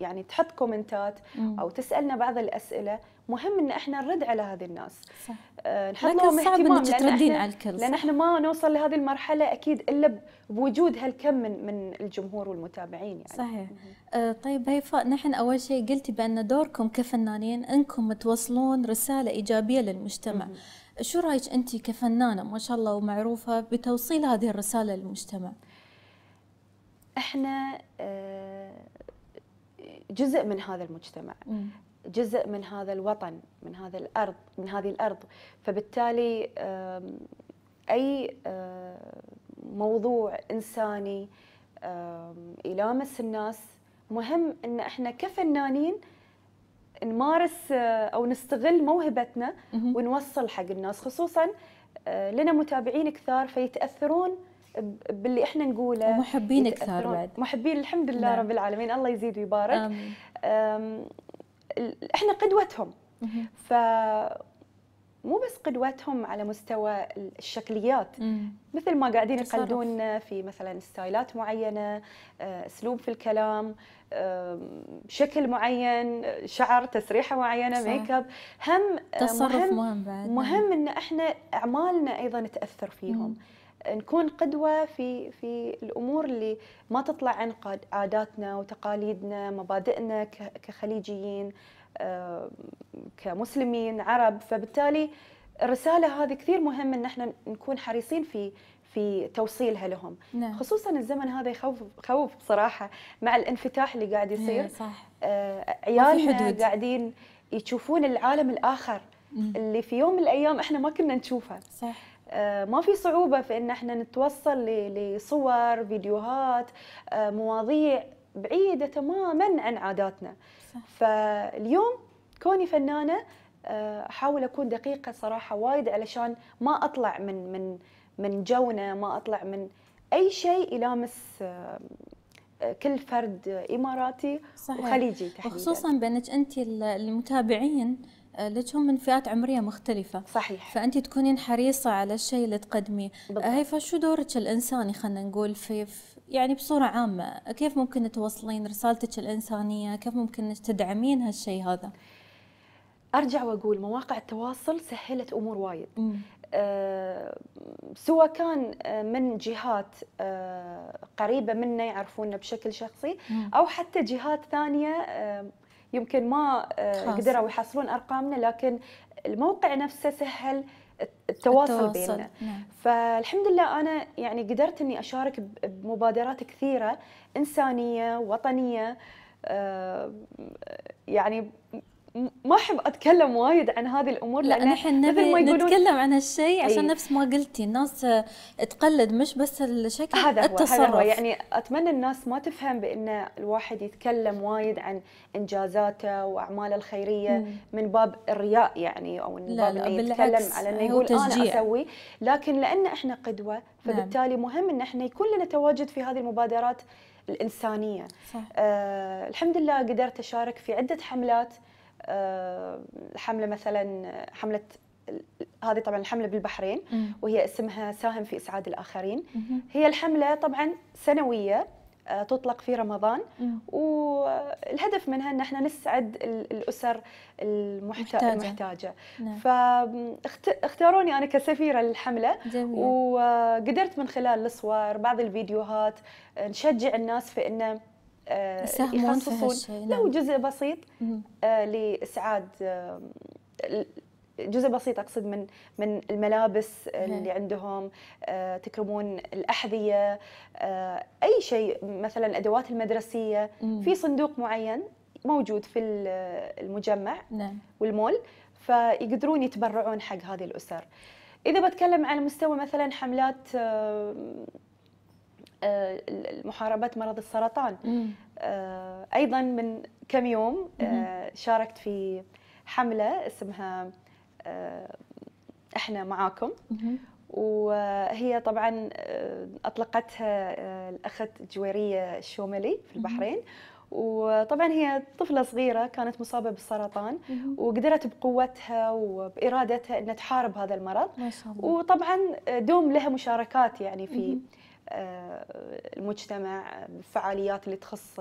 يعني تحط كومنتات او تسالنا بعض الاسئله مهم ان احنا نرد على هذه الناس صح. أه لكن لهم انك تردين على الكل لان احنا ما نوصل لهذه المرحله اكيد الا بوجود هالكم من من الجمهور والمتابعين يعني صحيح أه طيب هيفاء نحن اول شيء قلتي بان دوركم كفنانين انكم توصلون رساله ايجابيه للمجتمع مم. شو رايك انت كفنانه ما شاء الله ومعروفه بتوصيل هذه الرساله للمجتمع احنا أه جزء من هذا المجتمع جزء من هذا الوطن من هذا الارض من هذه الارض فبالتالي اي موضوع انساني يلامس الناس مهم ان احنا كفنانين نمارس آه، او نستغل موهبتنا ونوصل حق الناس خصوصا آه، لنا متابعين كثار فيتاثرون باللي احنا نقوله ومحبين اكثر بعد محبين الحمد لله نعم. رب العالمين الله يزيد ويبارك أم. أم احنا قدوتهم ف مو بس قدوتهم على مستوى الشكليات مم. مثل ما قاعدين يقلدون في مثلا ستايلات معينه آه، اسلوب في الكلام شكل معين شعر تسريحه معينه ميك اب هم آه، تصرف مهم, مهم بعد مهم ان احنا اعمالنا ايضا تاثر فيهم مم. نكون قدوة في في الأمور اللي ما تطلع عن عاداتنا وتقاليدنا مبادئنا كخليجيين كمسلمين عرب فبالتالي الرسالة هذه كثير مهم إن احنا نكون حريصين في في توصيلها لهم نعم. خصوصا الزمن هذا يخوف خوف بصراحة مع الانفتاح اللي قاعد يصير إيه، صح. آه عيالنا قاعدين يشوفون العالم الآخر مم. اللي في يوم من الأيام احنا ما كنا نشوفه صح آه، ما في صعوبة في إن إحنا نتوصل لصور فيديوهات آه، مواضيع بعيدة تماما عن عاداتنا صح. فاليوم كوني فنانة آه، أحاول أكون دقيقة صراحة وايد علشان ما أطلع من من من جونا ما أطلع من أي شيء يلامس كل فرد إماراتي صحيح. وخليجي تحديدا وخصوصا بأنك أنت المتابعين آه، لجهم من فئات عمريه مختلفه صحيح فانت تكونين حريصه على الشيء اللي تقدميه آه، هيفا شو دورك الانساني خلينا نقول في يعني بصوره عامه كيف ممكن توصلين رسالتك الانسانيه كيف ممكن تدعمين هالشيء هذا ارجع واقول مواقع التواصل سهلت امور وايد مم. أه سواء كان آه، من جهات أه قريبه منا يعرفونا بشكل شخصي او حتى جهات ثانيه أه يمكن ما آه، قدروا يحصلون ارقامنا لكن الموقع نفسه سهل التواصل, التواصل. بيننا نعم. فالحمد لله انا يعني قدرت اني اشارك بمبادرات كثيره انسانيه وطنيه آه، يعني ما احب اتكلم وايد عن هذه الامور لا نحن نبي ما يقولون نتكلم عن هالشيء عشان نفس ما قلتي الناس تقلد مش بس الشكل هذا هو التصرف هذا هو يعني اتمنى الناس ما تفهم بان الواحد يتكلم وايد عن انجازاته واعماله الخيريه مم. من باب الرياء يعني او من لا باب لا انه يتكلم على انه يقول تشجيع. انا اسوي لكن لان احنا قدوه نعم. فبالتالي نعم. مهم ان احنا يكون لنا تواجد في هذه المبادرات الانسانيه صح. آه الحمد لله قدرت اشارك في عده حملات آه، حمله مثلا حمله هذه طبعا الحمله بالبحرين وهي اسمها ساهم في اسعاد الاخرين هي الحمله طبعا سنويه آه، تطلق في رمضان والهدف منها ان احنا نسعد الاسر المحتاجه, المحتاجه. نعم. فاختاروني انا كسفيره للحمله جميل. وقدرت من خلال الصور بعض الفيديوهات نشجع الناس في انه آه، يخصصون لو نعم. جزء بسيط آه، لاسعاد جزء بسيط اقصد من من الملابس اللي نعم. عندهم آه، تكرمون الاحذيه اي شيء مثلا الادوات المدرسيه في صندوق معين موجود في المجمع نعم. والمول فيقدرون يتبرعون حق هذه الاسر اذا بتكلم على مستوى مثلا حملات آه، محاربه مرض السرطان آه، ايضا من كم يوم آه، شاركت في حمله اسمها احنا معاكم وهي طبعا اطلقتها الاخت جويريه الشوملي في البحرين وطبعا هي طفله صغيره كانت مصابه بالسرطان وقدرت بقوتها وبارادتها انها تحارب هذا المرض ما شاء الله. وطبعا دوم لها مشاركات يعني في آه، المجتمع الفعاليات اللي تخص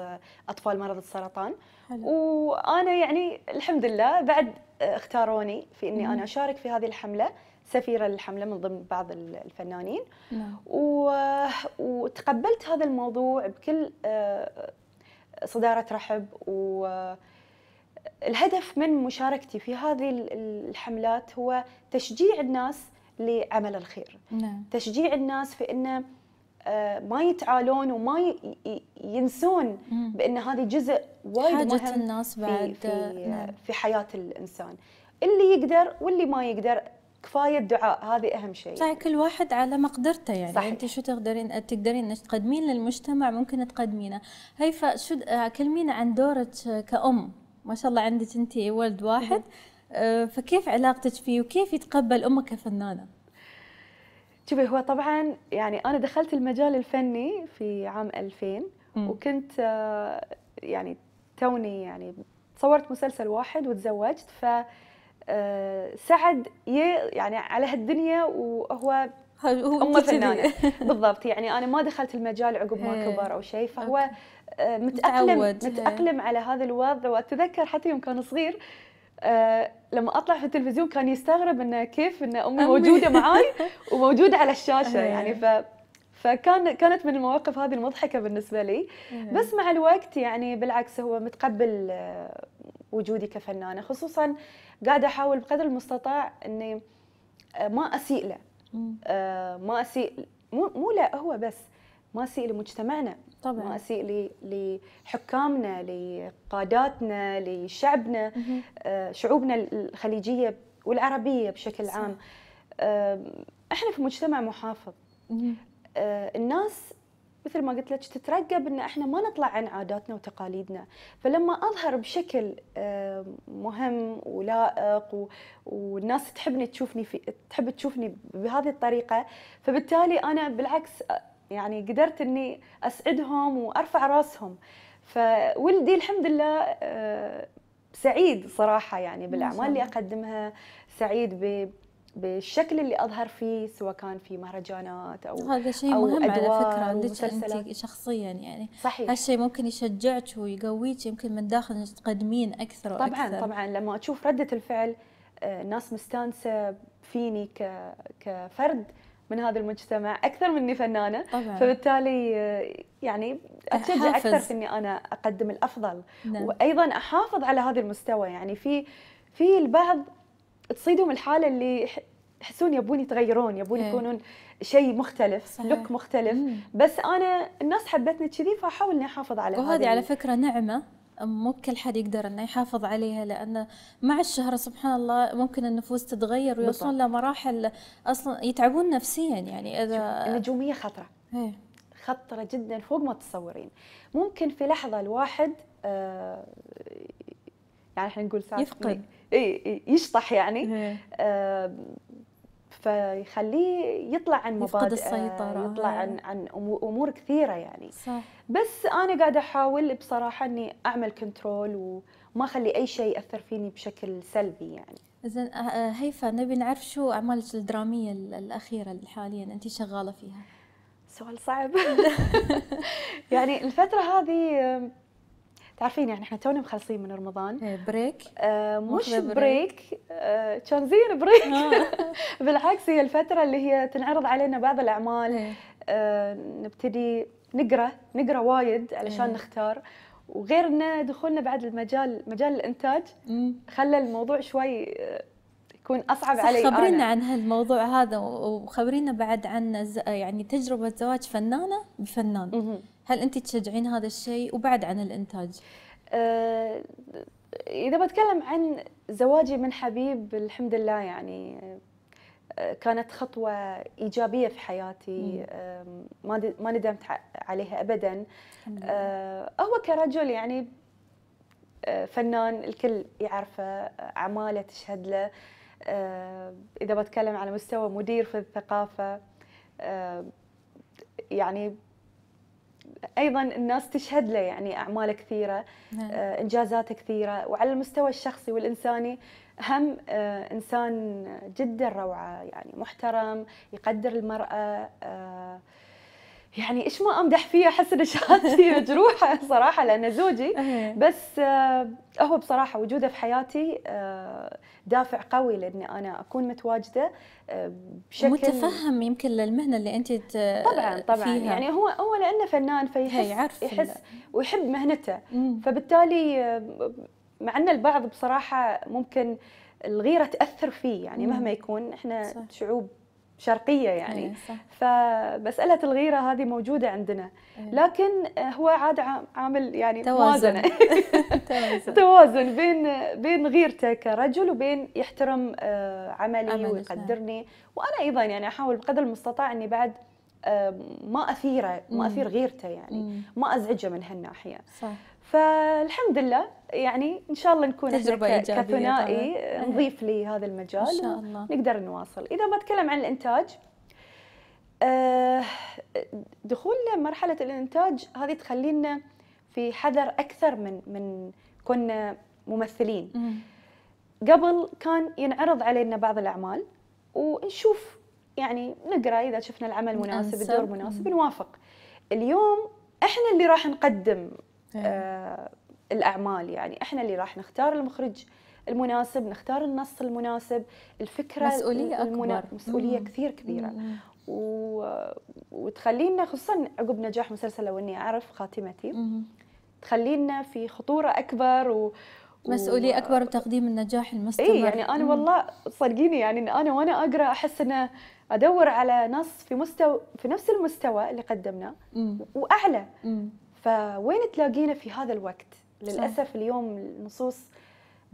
اطفال مرض السرطان حلو. وانا يعني الحمد لله بعد اختاروني في اني مم. انا اشارك في هذه الحمله سفيرة للحملة من ضمن بعض الفنانين نعم. و... وتقبلت هذا الموضوع بكل آه، صدارة رحب والهدف من مشاركتي في هذه الحملات هو تشجيع الناس لعمل الخير نعم. تشجيع الناس في أنه آه، ما يتعالون وما ينسون بان هذه جزء وايد مهم حاجه الناس بعد في, في, آه، آه، نعم. في حياه الانسان اللي يقدر واللي ما يقدر كفايه الدعاء هذه اهم شيء صحيح كل واحد على مقدرته يعني صحيح. انت شو تقدرين تقدرين انك تقدمين للمجتمع ممكن تقدمينه هيفا شو كلمينا عن دورك كأم ما شاء الله عندك انت ولد واحد فكيف علاقتك فيه وكيف يتقبل امك كفنانه شوفي هو طبعا يعني انا دخلت المجال الفني في عام 2000 وكنت آه، يعني توني يعني صورت مسلسل واحد وتزوجت ف آه، سعد يعني على هالدنيا وهو هو أم فنانه (laughs) بالضبط يعني انا ما دخلت المجال عقب ما إيه. كبر او شيء فهو آه، متاقلم متاقلم على هذا الوضع واتذكر حتى يوم كان صغير آه، لما اطلع في التلفزيون كان يستغرب انه كيف ان امي, أمي. موجوده معاي (laughs) وموجوده على الشاشه يعني ف فكان كانت من المواقف هذه المضحكه بالنسبه لي بس مع الوقت يعني بالعكس هو متقبل آه، وجودي كفنانه خصوصا قاعده احاول بقدر المستطاع اني آه، ما اسيء له ما اسيء مو مو لا هو بس ما اسيء لمجتمعنا طبعا ما اسيء لحكامنا لقاداتنا لشعبنا آه، شعوبنا الخليجيه والعربيه بشكل عام احنا في مجتمع محافظ آه، الناس مثل ما قلت لك تترقب ان احنا ما نطلع عن عاداتنا وتقاليدنا فلما اظهر بشكل مهم ولائق والناس تحبني تشوفني في تحب تشوفني بهذه الطريقه فبالتالي انا بالعكس يعني قدرت اني اسعدهم وارفع راسهم فولدي الحمد لله آه، سعيد صراحه يعني بالاعمال اللي اقدمها سعيد ب بالشكل اللي اظهر فيه سواء كان في مهرجانات او هذا شيء أو مهم على فكره عندك انت شخصيا يعني صحيح هالشيء ممكن يشجعك ويقويك يمكن من داخل انك تقدمين اكثر واكثر طبعا طبعا لما اشوف رده الفعل الناس آه، مستانسه فيني كفرد من هذا المجتمع اكثر مني فنانه طبعا. فبالتالي آه، يعني اتشجع اكثر في اني انا اقدم الافضل نعم. وايضا احافظ على هذا المستوى يعني في في البعض تصيدهم الحاله اللي يحسون يبون يتغيرون يبون إيه. يكونون شيء مختلف صحيح. لوك مختلف مم. بس انا الناس حبتني كذي فاحاول اني احافظ على وهذه على فكره نعمه مو كل حد يقدر انه يحافظ عليها لان مع الشهرة سبحان الله ممكن النفوس تتغير ويوصلون لمراحل اصلا يتعبون نفسيا يعني اذا النجومية خطرة هي. إيه. خطرة جدا فوق ما تتصورين ممكن في لحظة الواحد آه يعني احنا نقول يفقد إيه، إيه، يشطح يعني آه فيخليه يطلع عن مبادئ السيطرة يطلع عن أيوة. عن امور كثيره يعني صح. بس انا قاعده احاول بصراحه اني اعمل كنترول وما اخلي اي شيء ياثر فيني بشكل سلبي يعني زين أه، أه، هيفا نبي نعرف شو اعمالك الدراميه الاخيره اللي حاليا انت شغاله فيها سؤال صعب (laughs) يعني الفتره هذه تعرفين يعني احنا تونا مخلصين من رمضان بريك إيه، آه مش بريك آه كان زين بريك آه. (laughs) بالعكس هي الفتره اللي هي تنعرض علينا بعض الاعمال إيه. آه نبتدي نقرا نقرا وايد علشان إيه. نختار وغير ان دخولنا بعد المجال مجال الانتاج خلى الموضوع شوي آه، يكون اصعب علي خبرينا أنا. عن هالموضوع هذا وخبرينا بعد عن يعني تجربه زواج فنانه بفنان هل انت تشجعين هذا الشيء وبعد عن الانتاج آه، اذا بتكلم عن زواجي من حبيب الحمد لله يعني آه، كانت خطوة إيجابية في حياتي آه، ما ما ندمت عليها أبدا هو كرجل يعني فنان الكل يعرفه أعماله تشهد له إذا بتكلم على مستوى مدير في الثقافة يعني ايضا الناس تشهد له يعني اعمال كثيره نعم. آه، انجازات كثيره وعلى المستوى الشخصي والانساني هم آه، انسان جدا روعه يعني محترم يقدر المراه آه، يعني ايش ما امدح فيه احس ان شهادتي (laughs) مجروحه صراحه لان زوجي إيه. بس آه، هو بصراحه وجوده في حياتي آه، دافع قوي لاني انا اكون متواجده آه، بشكل متفهم يمكن للمهنه اللي انت طبعا طبعا فيها. يعني هو هو لانه فنان فيحس يحس ويحب مهنته فبالتالي مع ان البعض بصراحه ممكن الغيره تاثر فيه يعني مهما يكون احنا صح. شعوب شرقيه يعني إيه، فمساله الغيره هذه موجوده عندنا إيه. لكن هو عاد عامل يعني توازن (laughs) (laughs) توازن بين بين غيرته كرجل وبين يحترم آه، عملي ويقدرني وانا ايضا يعني احاول بقدر المستطاع اني بعد ما اثيره ما اثير غيرته يعني ما ازعجه من هالناحيه صح فالحمد لله يعني ان شاء الله نكون تجربة كثنائي نضيف لي هذا المجال إن شاء الله. نقدر نواصل اذا بتكلم عن الانتاج آه، دخولنا مرحله الانتاج هذه تخلينا في حذر اكثر من من كنا ممثلين قبل كان ينعرض علينا بعض الاعمال ونشوف يعني نقرا اذا شفنا العمل مناسب الدور مناسب نوافق اليوم احنا اللي راح نقدم إيه. آه الاعمال يعني احنا اللي راح نختار المخرج المناسب نختار النص المناسب الفكره مسؤوليه المنا... اكبر مسؤوليه مم. كثير كبيره و... وتخلينا خصوصا عقب نجاح مسلسل لو اني اعرف خاتمتي مم. تخلينا في خطوره اكبر و... مسؤوليه و... اكبر بتقديم النجاح المستمر اي يعني انا والله صدقيني يعني انا وانا اقرا احس انه ادور على نص في مستوى في نفس المستوى اللي قدمناه واعلى مم. فوين تلاقينا في هذا الوقت للاسف اليوم النصوص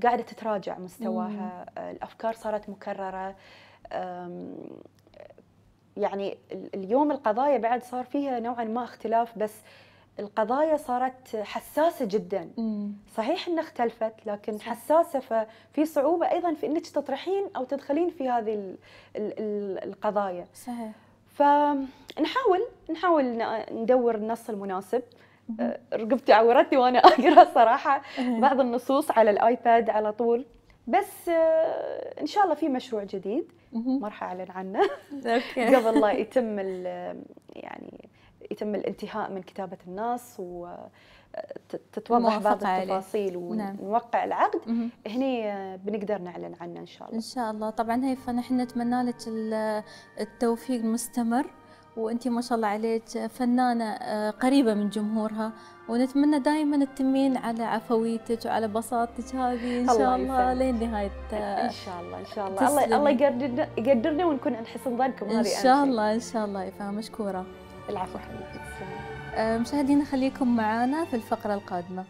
قاعده تتراجع مستواها مم. آه، الافكار صارت مكرره يعني اليوم القضايا بعد صار فيها نوعا ما اختلاف بس القضايا صارت حساسة جدا صحيح انها اختلفت لكن حساسة ففي صعوبة ايضا في انك تطرحين او تدخلين في هذه القضايا صحيح فنحاول نحاول ندور النص المناسب آه، رقبتي عورتني وانا (laughs) اقرا صراحة بعض النصوص على الايباد على طول بس آه، ان شاء الله في مشروع جديد ما راح اعلن عنه (laughs) قبل لا يتم يعني يتم الانتهاء من كتابه النص وتتوضح آه، بعض التفاصيل ونوقع نعم. العقد هني آه، بنقدر نعلن عنه ان شاء الله ان شاء الله طبعا هيفا نحن نتمنى لك التوفيق المستمر وانت ما شاء الله عليك فنانه آه، قريبه من جمهورها ونتمنى دائما تتمين على عفويتك وعلى بساطتك هذه ان شاء الله لين نهايه ان شاء الله ان شاء الله الله يقدرنا يقدرنا ونكون عند حسن ظنكم هذه ان شاء الله ان شاء الله يفهم مشكوره العفو حبيبتي أه، مشاهدينا خليكم معنا في الفقرة القادمة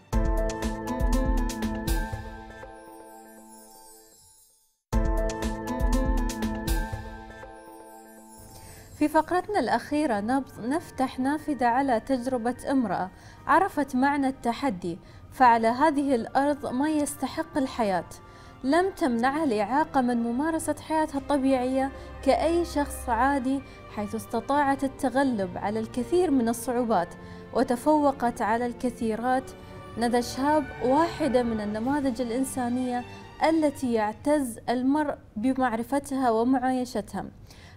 في فقرتنا الأخيرة نفتح نافذة على تجربة امرأة عرفت معنى التحدي فعلى هذه الأرض ما يستحق الحياة لم تمنعها الإعاقة من ممارسة حياتها الطبيعية كأي شخص عادي حيث استطاعت التغلب على الكثير من الصعوبات وتفوقت على الكثيرات ندى شهاب واحدة من النماذج الإنسانية التي يعتز المرء بمعرفتها ومعايشتها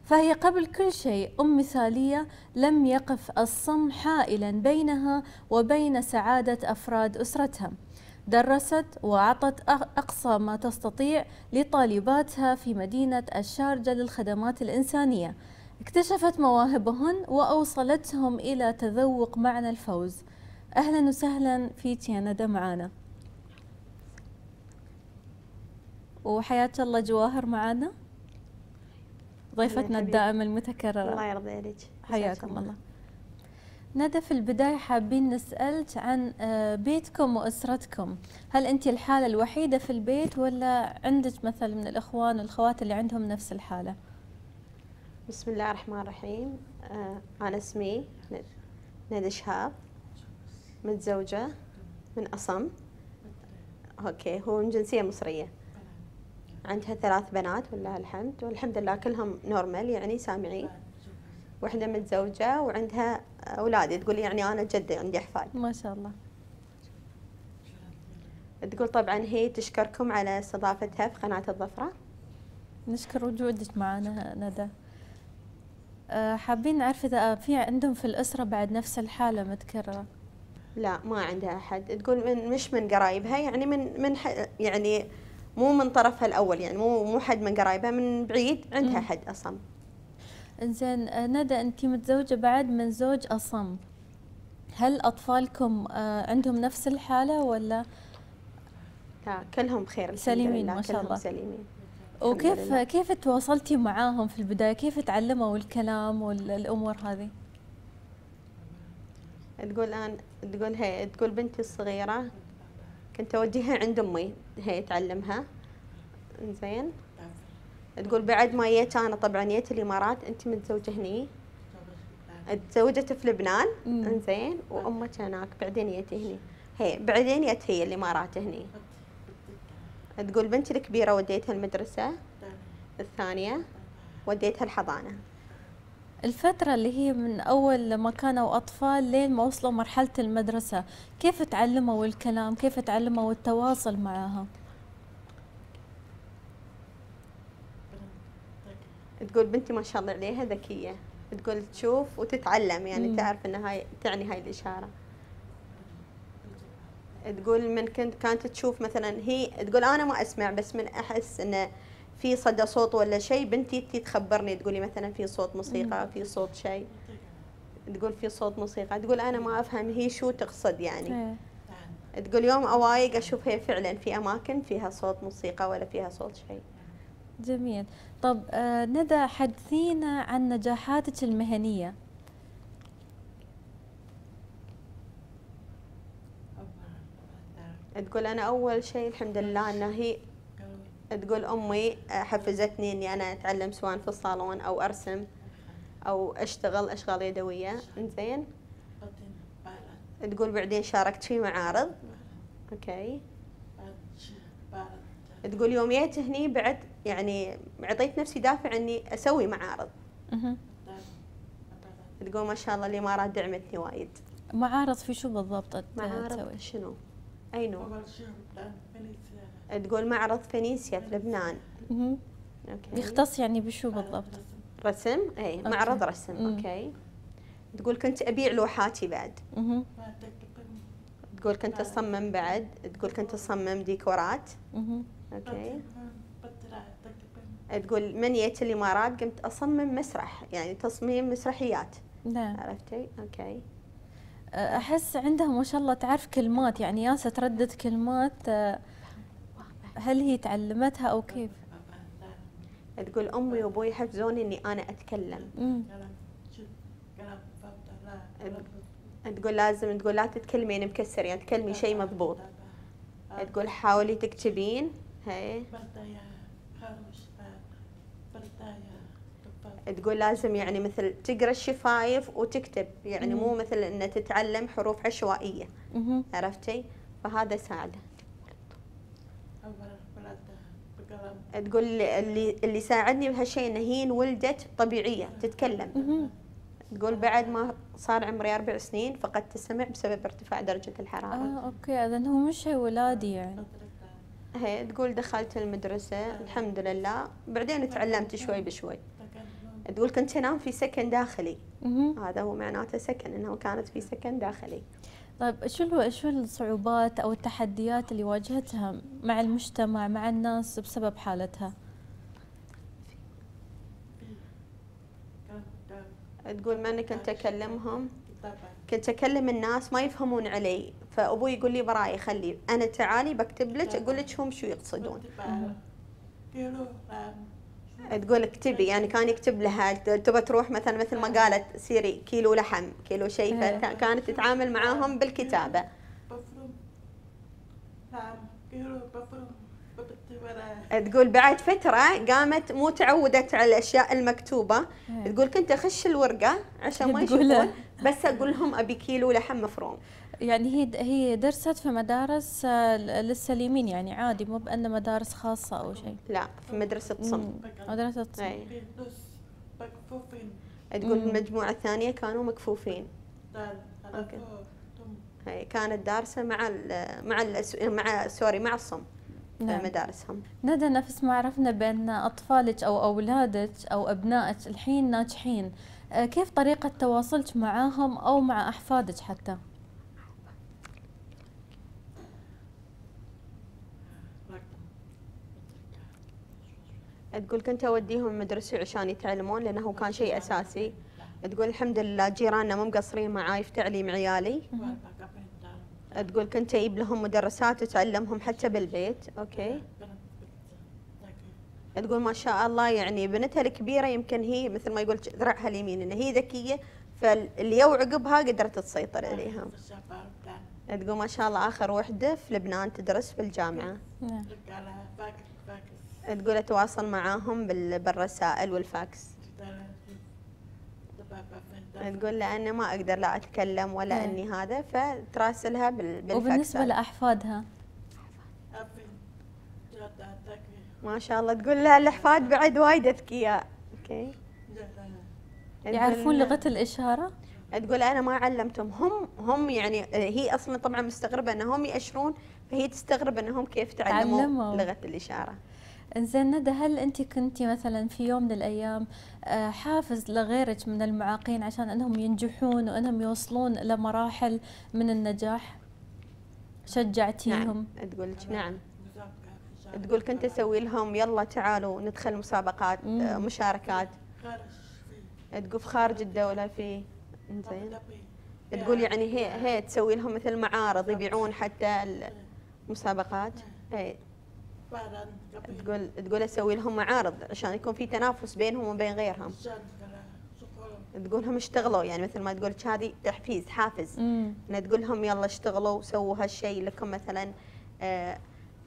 فهي قبل كل شيء أم مثالية لم يقف الصم حائلا بينها وبين سعادة أفراد أسرتها درست وأعطت أقصى ما تستطيع لطالباتها في مدينة الشارجة للخدمات الإنسانية اكتشفت مواهبهن وأوصلتهم إلى تذوق معنى الفوز أهلا وسهلا في تيانا معانا وحياة الله جواهر معانا ضيفتنا الدائمة المتكررة الله يرضي عليك حياكم الله ندى في البداية حابين نسألك عن آه، بيتكم وأسرتكم هل أنت الحالة الوحيدة في البيت ولا عندك مثل من الإخوان والأخوات اللي عندهم نفس الحالة؟ بسم الله الرحمن الرحيم آه، أنا اسمي ندى شهاب متزوجة من أصم أوكي هو من جنسية مصرية عندها ثلاث بنات والله الحمد والحمد لله كلهم نورمال يعني سامعين واحدة متزوجة وعندها أولاد تقول يعني أنا جدة عندي أحفاد ما شاء الله تقول طبعا هي تشكركم على استضافتها في قناة الظفرة نشكر وجودك معنا ندى آه، حابين نعرف اذا في عندهم في الاسره بعد نفس الحاله متكرره لا ما عندها احد تقول من مش من قرايبها يعني من من يعني مو من طرفها الاول يعني مو مو حد من قرايبها من بعيد عندها حد اصم انزين آه، ندى انت متزوجه بعد من زوج اصم هل اطفالكم آه، عندهم نفس الحاله ولا لا كلهم بخير سليمين ما شاء الله سليمين وكيف كيف تواصلتي معاهم في البدايه؟ كيف تعلموا الكلام والامور هذه؟ تقول أنا تقول هي تقول بنتي الصغيرة كنت أوجهها عند أمي هي تعلمها زين تقول بعد ما جيت أنا طبعا جيت الإمارات أنت متزوجة هني تزوجت في لبنان انزين وامك هناك بعدين جيت هني هي بعدين جت هي الامارات هني تقول بنتي الكبيرة وديتها المدرسة نعم. الثانية وديتها الحضانة الفترة اللي هي من أول ما كانوا أطفال لين ما وصلوا مرحلة المدرسة كيف تعلموا الكلام كيف تعلموا التواصل معها تقول بنتي ما شاء الله عليها ذكية تقول تشوف وتتعلم يعني مم. تعرف أنها هاي تعني هاي الإشارة تقول من كنت كانت تشوف مثلا هي تقول انا ما اسمع بس من احس انه في صدى صوت ولا شيء بنتي تي تخبرني تقولي مثلا في صوت موسيقى في صوت شيء تقول في صوت موسيقى تقول انا ما افهم هي شو تقصد يعني إيه. تقول يوم اوايق اشوف هي فعلا في اماكن فيها صوت موسيقى ولا فيها صوت شيء جميل طب آه، ندى حدثينا عن نجاحاتك المهنيه تقول انا اول شيء الحمد لله انه هي تقول امي حفزتني اني انا اتعلم سواء في الصالون او ارسم او اشتغل اشغال يدويه انزين تقول بعدين شاركت في معارض اوكي تقول يوم جيت هني بعد يعني عطيت نفسي دافع اني اسوي معارض تقول ما شاء الله الامارات دعمتني وايد معارض في شو بالضبط معارض شنو اي نو تقول معرض فينيسيا في لبنان اوكي يختص يعني بشو بالضبط؟ رسم؟ اي معرض رسم اوكي تقول كنت ابيع لوحاتي بعد تقول كنت اصمم بعد تقول كنت اصمم ديكورات اوكي تقول من جيت الامارات قمت اصمم مسرح يعني تصميم مسرحيات نعم عرفتي؟ اوكي احس عندها ما شاء الله تعرف كلمات يعني ياسة تردد كلمات هل هي تعلمتها او كيف؟ تقول امي وابوي حفزوني اني انا اتكلم تقول لازم تقول لا تتكلمين مكسر يعني تكلمي شيء مضبوط تقول حاولي تكتبين هي تقول لازم يعني مثل تقرا الشفايف وتكتب يعني مم. مو مثل ان تتعلم حروف عشوائيه مم. عرفتي فهذا ساعده تقول اللي اللي ساعدني بهالشيء ان هي انولدت طبيعيه تتكلم تقول بعد ما صار عمري اربع سنين فقدت السمع بسبب ارتفاع درجه الحراره اه اوكي اذا هو مش شيء ولادي يعني هي تقول دخلت المدرسة الحمد لله بعدين تعلمت شوي بشوي تقول كنت انام في سكن داخلي هذا هو معناته سكن انه كانت في سكن داخلي طيب شو شو الصعوبات او التحديات اللي واجهتها مع المجتمع مع الناس بسبب حالتها؟ تقول ما كنت طيب. اكلمهم طيب. كنت اكلم الناس ما يفهمون علي فابوي يقول لي براي خلي انا تعالي بكتب لك طيب. اقول لك هم شو يقصدون تقول اكتبي يعني كان يكتب لها تبى تروح مثلا مثل ما قالت سيري كيلو لحم كيلو شيء إيه. فكانت تتعامل معاهم بالكتابه نعم، تقول بعد فترة قامت مو تعودت على الأشياء المكتوبة إيه. تقول كنت أخش الورقة عشان ما يشوفون بس أقول لهم أبي كيلو لحم مفروم يعني هي هي درست في مدارس آه، للسليمين يعني عادي مو بأن مدارس خاصة أو شيء لا في مدرسة صم مدرسة صم أي. تقول المجموعة الثانية كانوا مكفوفين أوكي. كانت دارسة مع الـ مع الـ مع سوري مع الصم نعم. آه، مدارسهم ندى نفس ما عرفنا بأن أطفالك أو أولادك أو أبنائك الحين ناجحين آه، كيف طريقة تواصلك معاهم أو مع أحفادك حتى؟ تقول كنت اوديهم مدرسة عشان يتعلمون لانه كان شيء اساسي تقول الحمد لله جيراننا مو مقصرين معاي في تعليم عيالي تقول كنت اجيب لهم مدرسات وتعلمهم حتى بالبيت اوكي تقول ما شاء الله يعني بنتها الكبيره يمكن هي مثل ما يقول ذرعها اليمين ان هي ذكيه فاللي عقبها قدرت تسيطر عليها تقول ما شاء الله اخر وحده في لبنان تدرس في الجامعه نعم. تقول اتواصل معاهم بالرسائل والفاكس تقول لاني ما اقدر لا اتكلم ولا نعم. اني هذا فتراسلها بالفاكس وبالنسبه لاحفادها ما شاء الله تقول لها الاحفاد بعد وايد اذكياء اوكي يعرفون لغه الاشاره تقول انا ما علمتهم هم هم يعني هي اصلا طبعا مستغربه ان هم ياشرون فهي تستغرب انهم كيف تعلموا لغه الاشاره انزين ندى هل انت كنتي مثلا في يوم من الايام آه، حافز لغيرك من المعاقين عشان انهم ينجحون وانهم يوصلون لمراحل من النجاح شجعتيهم نعم تقول لك نعم تقول كنت اسوي لهم يلا تعالوا ندخل مسابقات مم. آه، مشاركات تقول في خارج الدوله في انزين تقول يعني هي هي تسوي لهم مثل معارض يبيعون حتى المسابقات اي تقول تقول اسوي لهم معارض عشان يكون في تنافس بينهم وبين غيرهم تقولهم اشتغلوا يعني مثل ما تقول هذه تحفيز حافز ان تقولهم يلا اشتغلوا سووا هالشيء لكم مثلا آه،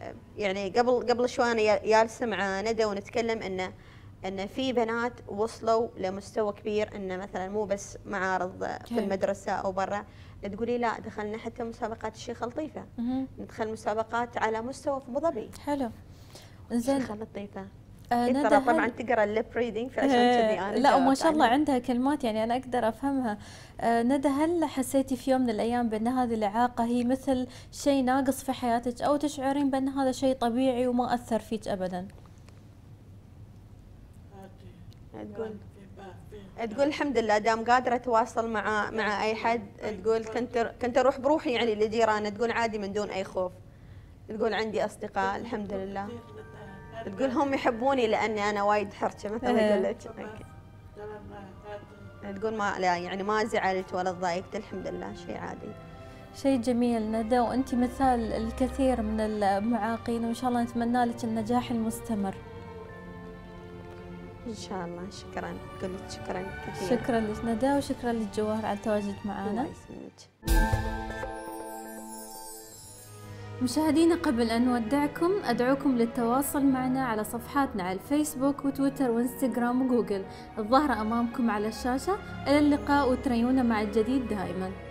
آه، يعني قبل قبل شوي انا جالسه مع ندى ونتكلم انه ان في بنات وصلوا لمستوى كبير انه مثلا مو بس معارض في المدرسه او برا لا تقولي لا دخلنا حتى مسابقات الشيخ لطيفه ندخل مسابقات على مستوى في ابو ظبي حلو زين الشيخ لطيفه ندى طبعا هل... طبعا تقرا الليب ريدنج فعشان آه، كذي انا لا وما شاء الله عندها كلمات يعني انا اقدر افهمها آه ندى هل حسيتي في يوم من الايام بان هذه الاعاقه هي مثل شيء ناقص في حياتك او تشعرين بان هذا شيء طبيعي وما اثر فيك ابدا؟ تقول تقول الحمد لله دام قادره اتواصل مع مع اي حد تقول كنت كنت اروح بروحي يعني لجيرانه تقول عادي من دون اي خوف تقول عندي اصدقاء الحمد لله تقول هم يحبوني لاني انا وايد حرجه مثلا قلت تقول ما لا يعني ما زعلت ولا تضايقت الحمد لله شيء عادي شيء جميل ندى وانت مثال الكثير من المعاقين وان شاء الله نتمنى لك النجاح المستمر إن شاء الله شكرا قلت شكرا كثير شكرا لك ندى وشكرا للجواهر على التواجد معنا الله يسلمك مشاهدينا قبل أن نودعكم أدعوكم للتواصل معنا على صفحاتنا على الفيسبوك وتويتر وإنستغرام وجوجل الظاهرة أمامكم على الشاشة إلى اللقاء وتريونا مع الجديد دائماً